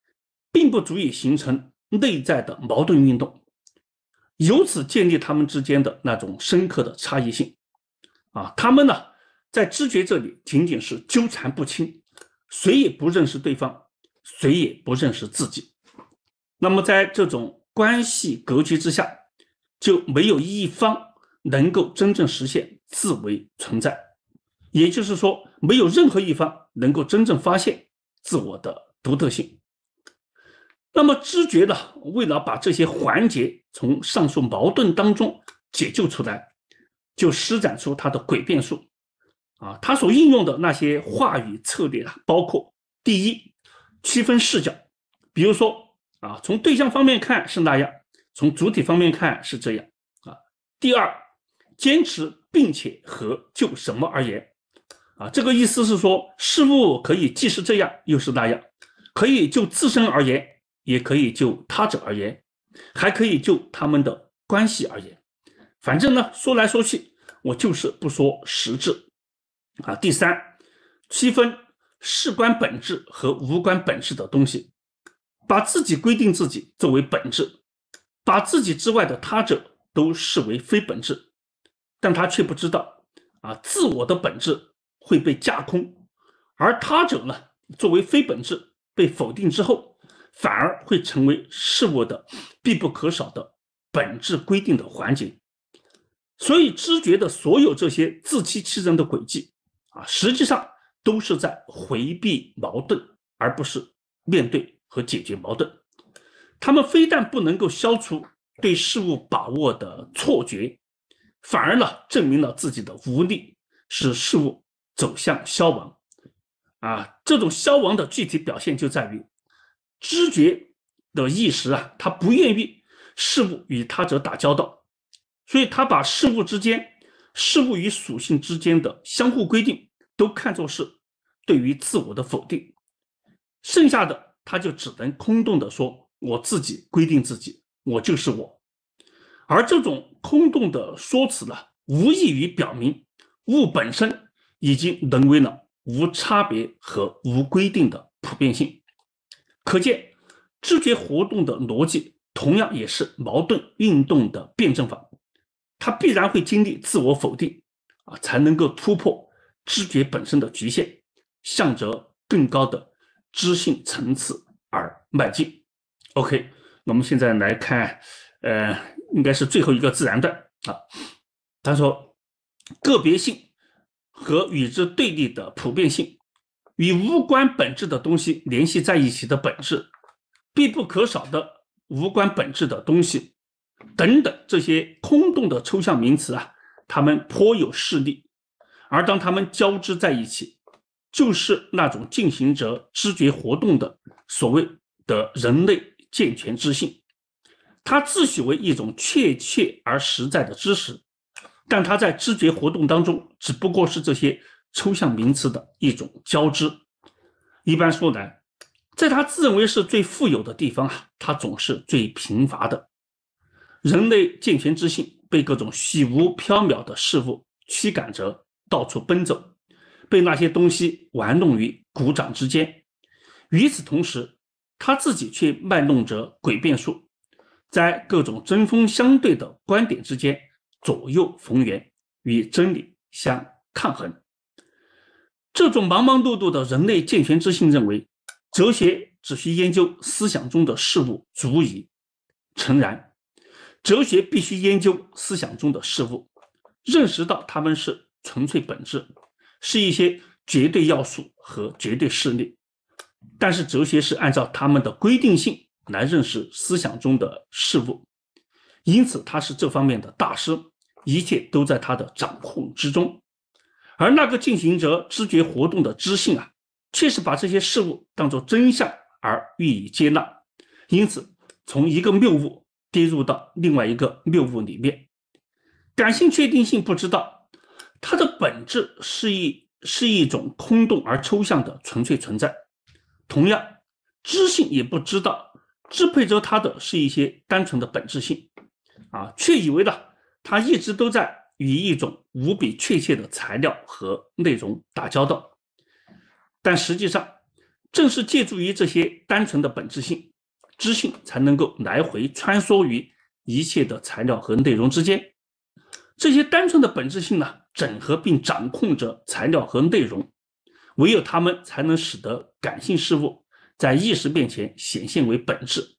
并不足以形成内在的矛盾运动，由此建立他们之间的那种深刻的差异性。啊，他们呢，在知觉这里仅仅是纠缠不清，谁也不认识对方，谁也不认识自己。那么，在这种关系格局之下，就没有一方能够真正实现自为存在，也就是说，没有任何一方能够真正发现。自我的独特性。那么知觉的为了把这些环节从上述矛盾当中解救出来，就施展出他的诡辩术。啊，他所应用的那些话语策略啊，包括第一，区分视角，比如说啊，从对象方面看是那样，从主体方面看是这样啊。第二，坚持并且和就什么而言。啊，这个意思是说，事物可以既是这样，又是那样，可以就自身而言，也可以就他者而言，还可以就他们的关系而言。反正呢，说来说去，我就是不说实质。啊，第三，区分事关本质和无关本质的东西，把自己规定自己作为本质，把自己之外的他者都视为非本质，但他却不知道啊，自我的本质。会被架空，而他者呢？作为非本质被否定之后，反而会成为事物的必不可少的本质规定的环节。所以，知觉的所有这些自欺欺人的轨迹啊，实际上都是在回避矛盾，而不是面对和解决矛盾。他们非但不能够消除对事物把握的错觉，反而呢，证明了自己的无力，使事物。走向消亡，啊，这种消亡的具体表现就在于知觉的意识啊，他不愿意事物与他者打交道，所以他把事物之间、事物与属性之间的相互规定都看作是对于自我的否定，剩下的他就只能空洞的说：“我自己规定自己，我就是我。”而这种空洞的说辞呢，无异于表明物本身。已经沦为了无差别和无规定的普遍性，可见知觉活动的逻辑同样也是矛盾运动的辩证法，它必然会经历自我否定，啊，才能够突破知觉本身的局限，向着更高的知性层次而迈进。OK，我们现在来看，呃，应该是最后一个自然段啊，他说个别性。和与之对立的普遍性，与无关本质的东西联系在一起的本质，必不可少的无关本质的东西，等等，这些空洞的抽象名词啊，它们颇有势力。而当它们交织在一起，就是那种进行着知觉活动的所谓的人类健全知性，它自诩为一种确切而实在的知识。但他在知觉活动当中，只不过是这些抽象名词的一种交织。一般说来，在他自认为是最富有的地方啊，他总是最贫乏的。人类健全之性被各种虚无缥缈的事物驱赶着到处奔走，被那些东西玩弄于鼓掌之间。与此同时，他自己却卖弄着诡辩术，在各种针锋相对的观点之间。左右逢源，与真理相抗衡。这种忙忙碌碌的人类健全之性认为，哲学只需研究思想中的事物足矣。诚然，哲学必须研究思想中的事物，认识到它们是纯粹本质，是一些绝对要素和绝对势力。但是，哲学是按照他们的规定性来认识思想中的事物，因此他是这方面的大师。一切都在他的掌控之中，而那个进行着知觉活动的知性啊，却是把这些事物当做真相而予以接纳，因此从一个谬误跌入到另外一个谬误里面。感性确定性不知道它的本质是一是一种空洞而抽象的纯粹存在，同样，知性也不知道支配着它的是一些单纯的本质性，啊，却以为的。他一直都在与一种无比确切的材料和内容打交道，但实际上，正是借助于这些单纯的本质性知性，才能够来回穿梭于一切的材料和内容之间。这些单纯的本质性呢，整合并掌控着材料和内容，唯有他们才能使得感性事物在意识面前显现为本质，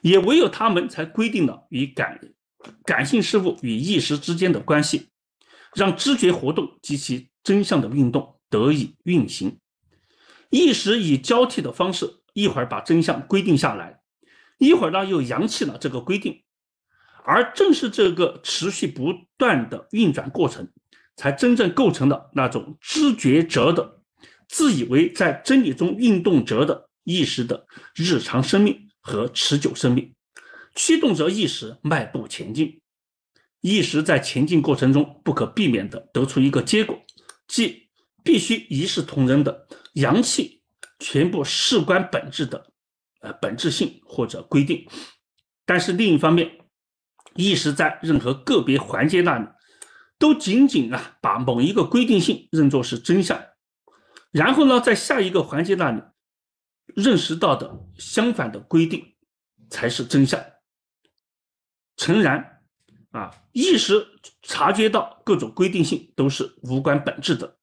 也唯有他们才规定了与感。感性事物与意识之间的关系，让知觉活动及其真相的运动得以运行。意识以交替的方式，一会儿把真相规定下来，一会儿呢又扬弃了这个规定。而正是这个持续不断的运转过程，才真正构成了那种知觉者的自以为在真理中运动者的意识的日常生命和持久生命。驱动着意识迈步前进，意识在前进过程中不可避免地得出一个结果，即必须一视同仁的阳气全部事关本质的呃本质性或者规定。但是另一方面，意识在任何个别环节那里，都仅仅啊把某一个规定性认作是真相，然后呢在下一个环节那里认识到的相反的规定才是真相。诚然，啊，意识察觉到各种规定性都是无关本质的。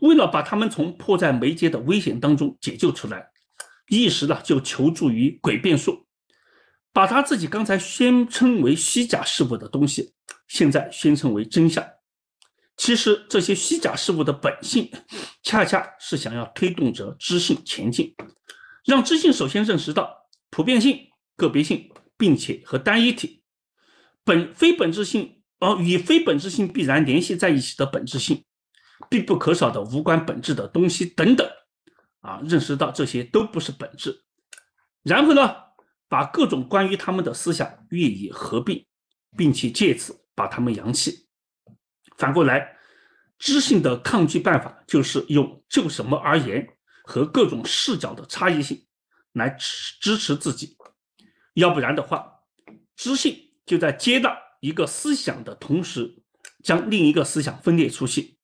为了把他们从迫在眉睫的危险当中解救出来，意识呢就求助于诡辩术，把他自己刚才宣称为虚假事物的东西，现在宣称为真相。其实这些虚假事物的本性，恰恰是想要推动着知性前进，让知性首先认识到普遍性、个别性，并且和单一体。本非本质性，而与非本质性必然联系在一起的本质性，必不可少的无关本质的东西等等，啊，认识到这些都不是本质，然后呢，把各种关于他们的思想予以合并，并且借此把他们扬弃。反过来，知性的抗拒办法就是用就什么而言和各种视角的差异性来支支持自己，要不然的话，知性。就在接纳一个思想的同时，将另一个思想分裂出去，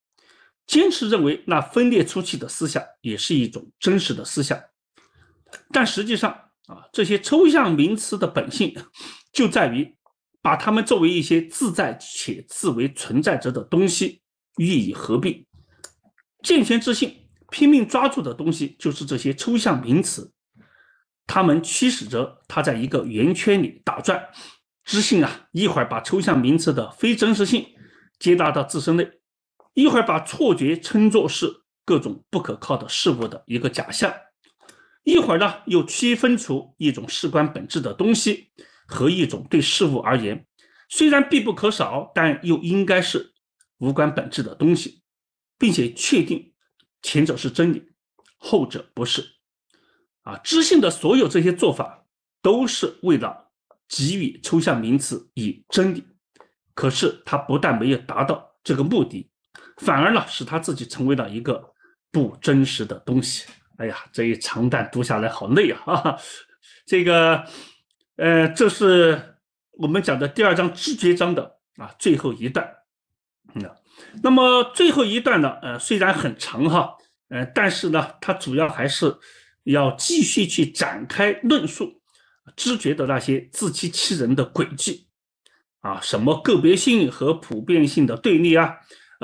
坚持认为那分裂出去的思想也是一种真实的思想。但实际上啊，这些抽象名词的本性就在于把它们作为一些自在且自为存在着的东西予以合并。健全之性拼命抓住的东西就是这些抽象名词，它们驱使着他在一个圆圈里打转。知性啊，一会儿把抽象名词的非真实性接纳到自身内，一会儿把错觉称作是各种不可靠的事物的一个假象，一会儿呢又区分出一种事关本质的东西和一种对事物而言虽然必不可少但又应该是无关本质的东西，并且确定前者是真理，后者不是。啊，知性的所有这些做法都是为了。给予抽象名词以真理，可是他不但没有达到这个目的，反而呢使他自己成为了一个不真实的东西。哎呀，这一长段读下来好累啊！啊，这个，呃，这是我们讲的第二章知觉章的啊最后一段。嗯，那么最后一段呢，呃，虽然很长哈，呃，但是呢，它主要还是要继续去展开论述。知觉的那些自欺欺人的诡计，啊，什么个别性和普遍性的对立啊，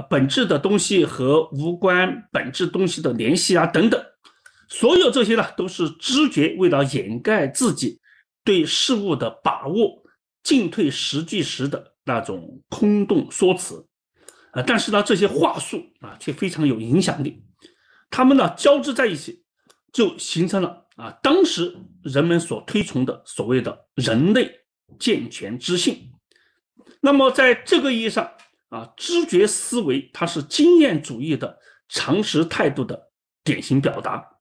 本质的东西和无关本质东西的联系啊，等等，所有这些呢，都是知觉为了掩盖自己对事物的把握，进退失据时的那种空洞说辞，啊，但是呢，这些话术啊，却非常有影响力，它们呢交织在一起，就形成了。啊，当时人们所推崇的所谓的人类健全知性，那么在这个意义上啊，知觉思维它是经验主义的常识态度的典型表达，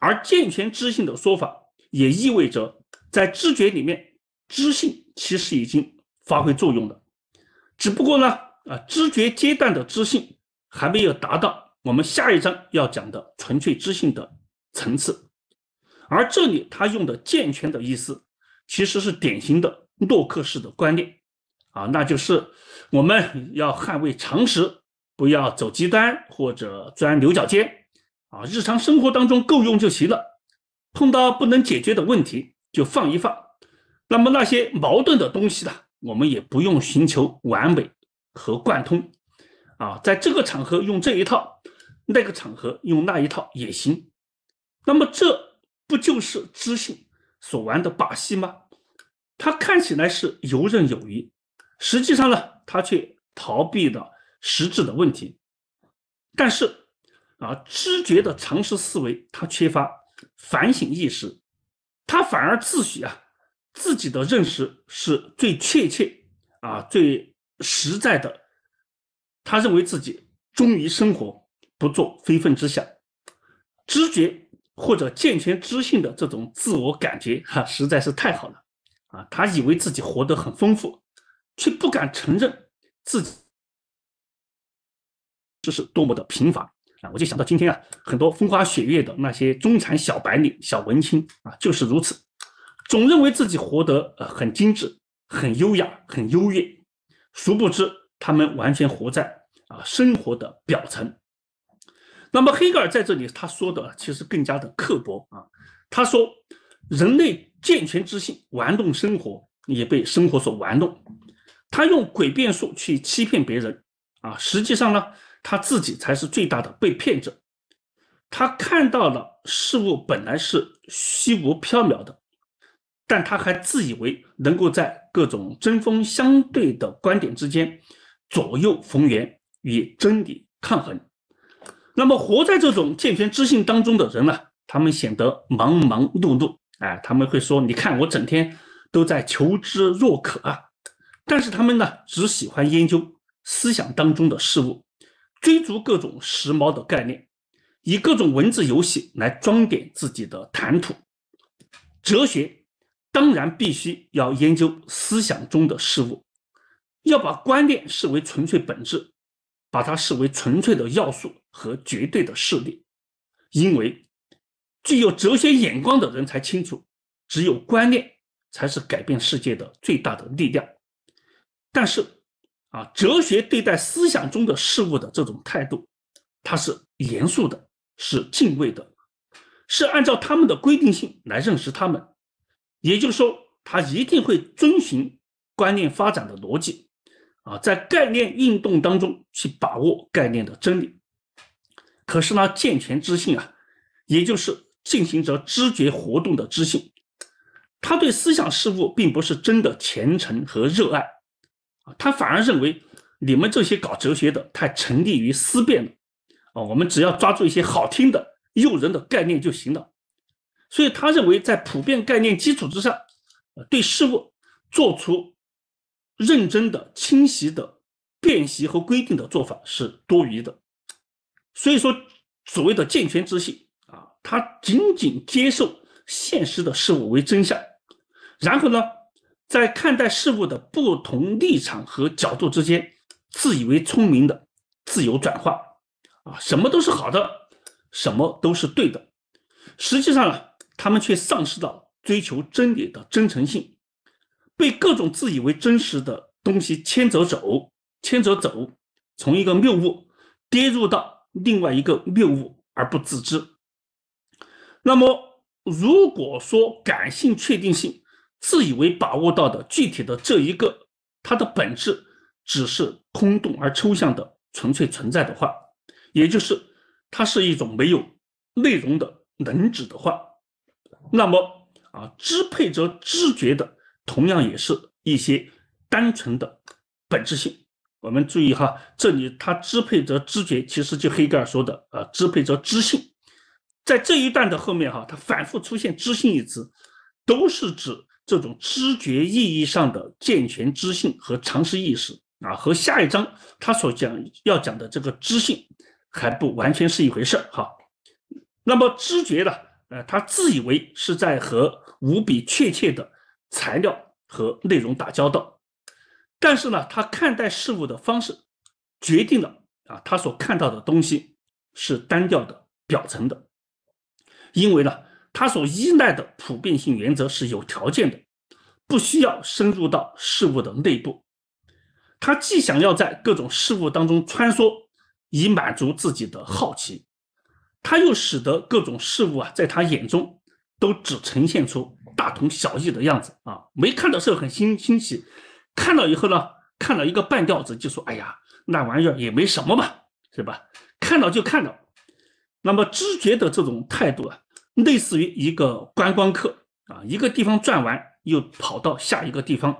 而健全知性的说法也意味着在知觉里面，知性其实已经发挥作用了，只不过呢，啊，知觉阶段的知性还没有达到我们下一章要讲的纯粹知性的层次。而这里他用的“健全”的意思，其实是典型的洛克式的观念，啊，那就是我们要捍卫常识，不要走极端或者钻牛角尖，啊，日常生活当中够用就行了，碰到不能解决的问题就放一放。那么那些矛盾的东西呢，我们也不用寻求完美和贯通，啊，在这个场合用这一套，那个场合用那一套也行。那么这。不就是知性所玩的把戏吗？他看起来是游刃有余，实际上呢，他却逃避了实质的问题。但是啊，知觉的常识思维，他缺乏反省意识，他反而自诩啊自己的认识是最确切啊最实在的。他认为自己忠于生活，不做非分之想，知觉。或者健全知性的这种自我感觉，哈，实在是太好了，啊，他以为自己活得很丰富，却不敢承认自己这是多么的贫乏啊！我就想到今天啊，很多风花雪月的那些中产小白领、小文青啊，就是如此，总认为自己活得很精致、很优雅、很优越，殊不知他们完全活在啊生活的表层。那么，黑格尔在这里他说的其实更加的刻薄啊。他说，人类健全之性玩弄生活，也被生活所玩弄。他用诡辩术去欺骗别人啊，实际上呢，他自己才是最大的被骗者。他看到了事物本来是虚无缥缈的，但他还自以为能够在各种针锋相对的观点之间左右逢源，与真理抗衡。那么，活在这种健全知性当中的人呢，他们显得忙忙碌碌。哎，他们会说：“你看，我整天都在求知若渴啊。”但是他们呢，只喜欢研究思想当中的事物，追逐各种时髦的概念，以各种文字游戏来装点自己的谈吐。哲学当然必须要研究思想中的事物，要把观念视为纯粹本质，把它视为纯粹的要素。和绝对的势力，因为具有哲学眼光的人才清楚，只有观念才是改变世界的最大的力量。但是，啊，哲学对待思想中的事物的这种态度，它是严肃的，是敬畏的，是按照他们的规定性来认识他们。也就是说，他一定会遵循观念发展的逻辑，啊，在概念运动当中去把握概念的真理。可是呢，健全知性啊，也就是进行着知觉活动的知性，他对思想事物并不是真的虔诚和热爱，啊，他反而认为你们这些搞哲学的太沉溺于思辨了，啊，我们只要抓住一些好听的、诱人的概念就行了。所以他认为，在普遍概念基础之上，对事物做出认真的、清晰的辨析和规定的做法是多余的。所以说，所谓的健全之性啊，他仅仅接受现实的事物为真相，然后呢，在看待事物的不同立场和角度之间，自以为聪明的自由转化，啊，什么都是好的，什么都是对的。实际上呢，他们却丧失了追求真理的真诚性，被各种自以为真实的东西牵着走，牵着走，从一个谬误跌入到。另外一个谬误而不自知。那么，如果说感性确定性自以为把握到的具体的这一个它的本质只是空洞而抽象的纯粹存在的话，也就是它是一种没有内容的能指的话，那么啊，支配着知觉的同样也是一些单纯的本质性。我们注意哈，这里它支配着知觉，其实就黑格尔说的，啊，支配着知性，在这一段的后面哈，它反复出现“知性”一词，都是指这种知觉意义上的健全知性和常识意识啊，和下一章他所讲要讲的这个知性还不完全是一回事哈。那么知觉呢，呃，他自以为是在和无比确切的材料和内容打交道。但是呢，他看待事物的方式，决定了啊，他所看到的东西是单调的、表层的，因为呢，他所依赖的普遍性原则是有条件的，不需要深入到事物的内部。他既想要在各种事物当中穿梭，以满足自己的好奇，他又使得各种事物啊，在他眼中都只呈现出大同小异的样子啊，没看到是很新新奇。看到以后呢，看到一个半吊子就说：“哎呀，那玩意儿也没什么嘛，是吧？”看到就看到，那么知觉的这种态度啊，类似于一个观光客啊，一个地方转完又跑到下一个地方，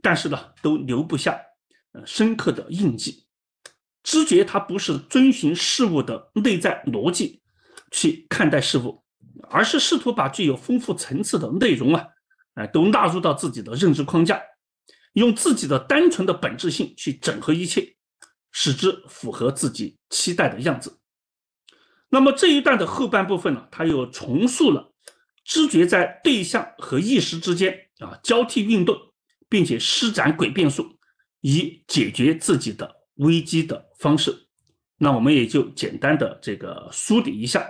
但是呢，都留不下呃深刻的印记。知觉它不是遵循事物的内在逻辑去看待事物，而是试图把具有丰富层次的内容啊，哎，都纳入到自己的认知框架。用自己的单纯的本质性去整合一切，使之符合自己期待的样子。那么这一段的后半部分呢？他又重塑了知觉在对象和意识之间啊交替运动，并且施展诡辩术以解决自己的危机的方式。那我们也就简单的这个梳理一下。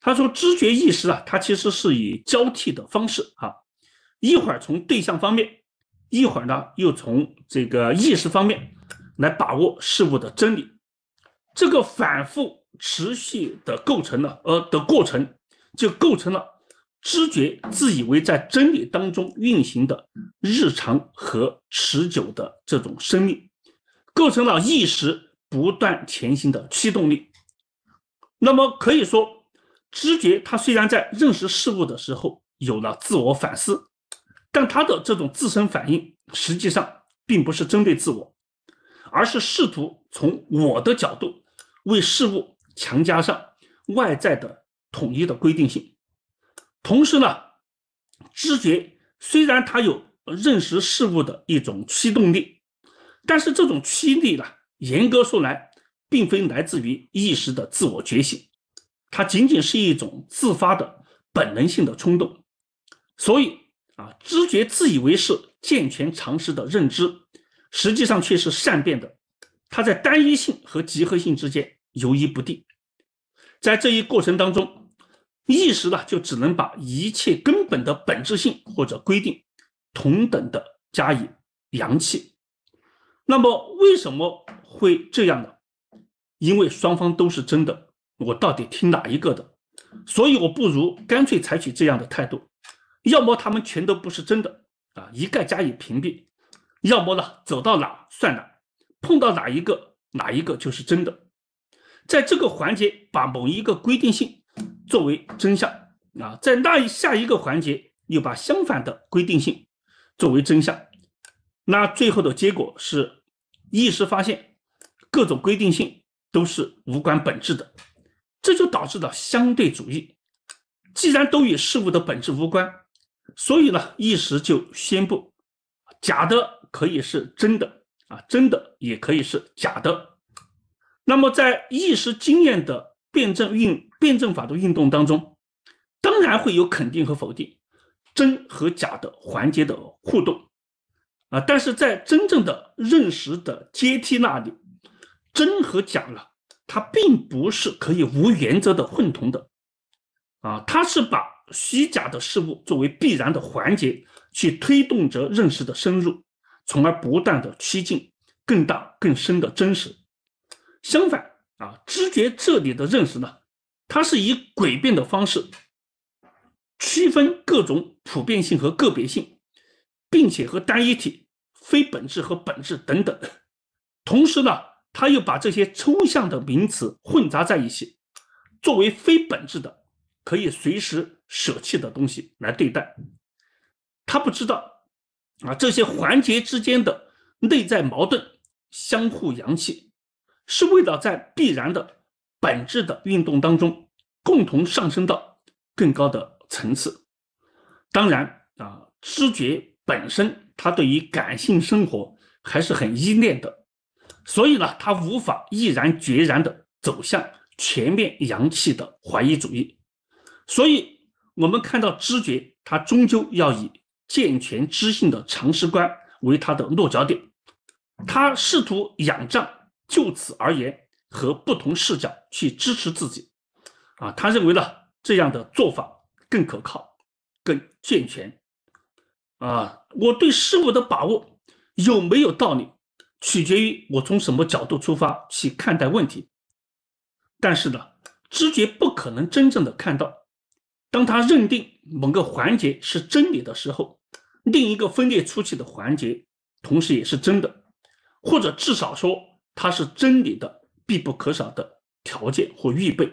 他说，知觉意识啊，它其实是以交替的方式啊，一会儿从对象方面。一会儿呢，又从这个意识方面来把握事物的真理，这个反复持续的构成呢，呃的过程，就构成了知觉自以为在真理当中运行的日常和持久的这种生命，构成了意识不断前行的驱动力。那么可以说，知觉它虽然在认识事物的时候有了自我反思。但他的这种自身反应，实际上并不是针对自我，而是试图从我的角度为事物强加上外在的统一的规定性。同时呢，知觉虽然它有认识事物的一种驱动力，但是这种驱力呢，严格说来，并非来自于意识的自我觉醒，它仅仅是一种自发的本能性的冲动。所以。啊，知觉自以为是健全常识的认知，实际上却是善变的。它在单一性和集合性之间游移不定。在这一过程当中，意识呢就只能把一切根本的本质性或者规定同等的加以扬弃。那么为什么会这样呢？因为双方都是真的，我到底听哪一个的？所以我不如干脆采取这样的态度。要么他们全都不是真的啊，一概加以屏蔽；要么呢，走到哪算哪，碰到哪一个，哪一个就是真的。在这个环节，把某一个规定性作为真相啊，在那一下一个环节又把相反的规定性作为真相，那最后的结果是意识发现各种规定性都是无关本质的，这就导致了相对主义。既然都与事物的本质无关，所以呢，意识就宣布，假的可以是真的啊，真的也可以是假的。那么在意识经验的辩证运、辩证法的运动当中，当然会有肯定和否定、真和假的环节的互动啊。但是在真正的认识的阶梯那里，真和假呢，它并不是可以无原则的混同的啊，它是把。虚假的事物作为必然的环节，去推动着认识的深入，从而不断的趋近更大更深的真实。相反啊，知觉这里的认识呢，它是以诡辩的方式区分各种普遍性和个别性，并且和单一体、非本质和本质等等。同时呢，他又把这些抽象的名词混杂在一起，作为非本质的。可以随时舍弃的东西来对待，他不知道啊这些环节之间的内在矛盾相互扬弃，是为了在必然的本质的运动当中共同上升到更高的层次。当然啊，知觉本身它对于感性生活还是很依恋的，所以呢，他无法毅然决然的走向全面扬弃的怀疑主义。所以，我们看到知觉，它终究要以健全知性的常识观为它的落脚点。他试图仰仗就此而言和不同视角去支持自己，啊，他认为呢这样的做法更可靠、更健全。啊，我对事物的把握有没有道理，取决于我从什么角度出发去看待问题。但是呢，知觉不可能真正的看到。当他认定某个环节是真理的时候，另一个分裂出去的环节同时也是真的，或者至少说它是真理的必不可少的条件或预备。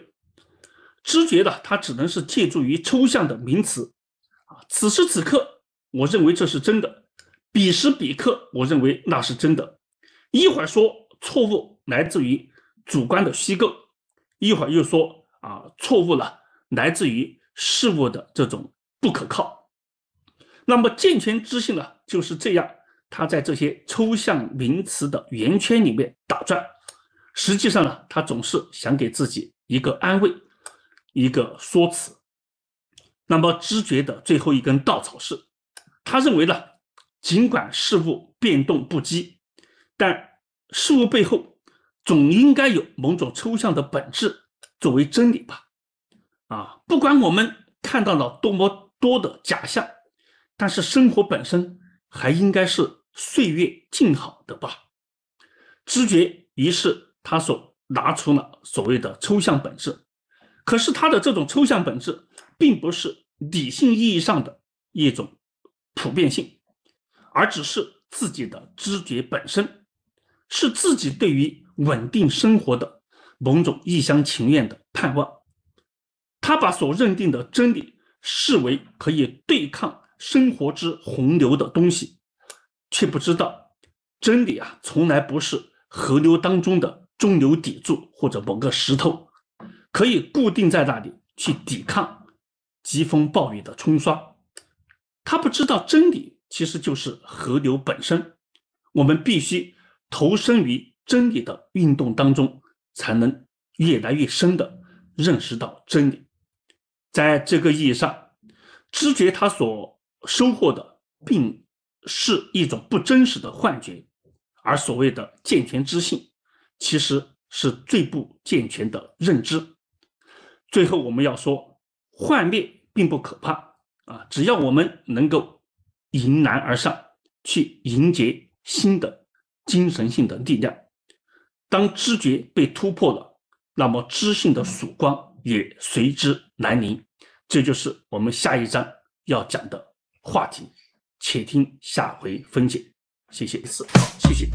知觉的，它只能是借助于抽象的名词。啊，此时此刻，我认为这是真的；彼时彼刻，我认为那是真的。一会儿说错误来自于主观的虚构，一会儿又说啊，错误了来自于。事物的这种不可靠，那么健全知性呢？就是这样，他在这些抽象名词的圆圈里面打转，实际上呢，他总是想给自己一个安慰，一个说辞。那么知觉的最后一根稻草是，他认为呢，尽管事物变动不羁，但事物背后总应该有某种抽象的本质作为真理吧。啊，不管我们看到了多么多的假象，但是生活本身还应该是岁月静好的吧？知觉于是他所拿出了所谓的抽象本质，可是他的这种抽象本质，并不是理性意义上的一种普遍性，而只是自己的知觉本身，是自己对于稳定生活的某种一厢情愿的盼望。他把所认定的真理视为可以对抗生活之洪流的东西，却不知道真理啊，从来不是河流当中的中流砥柱或者某个石头，可以固定在那里去抵抗疾风暴雨的冲刷。他不知道真理其实就是河流本身，我们必须投身于真理的运动当中，才能越来越深的认识到真理。在这个意义上，知觉它所收获的，并是一种不真实的幻觉，而所谓的健全知性，其实是最不健全的认知。最后，我们要说，幻灭并不可怕啊，只要我们能够迎难而上，去迎接新的精神性的力量。当知觉被突破了，那么知性的曙光。也随之来临，这就是我们下一章要讲的话题，且听下回分解。谢谢，谢谢。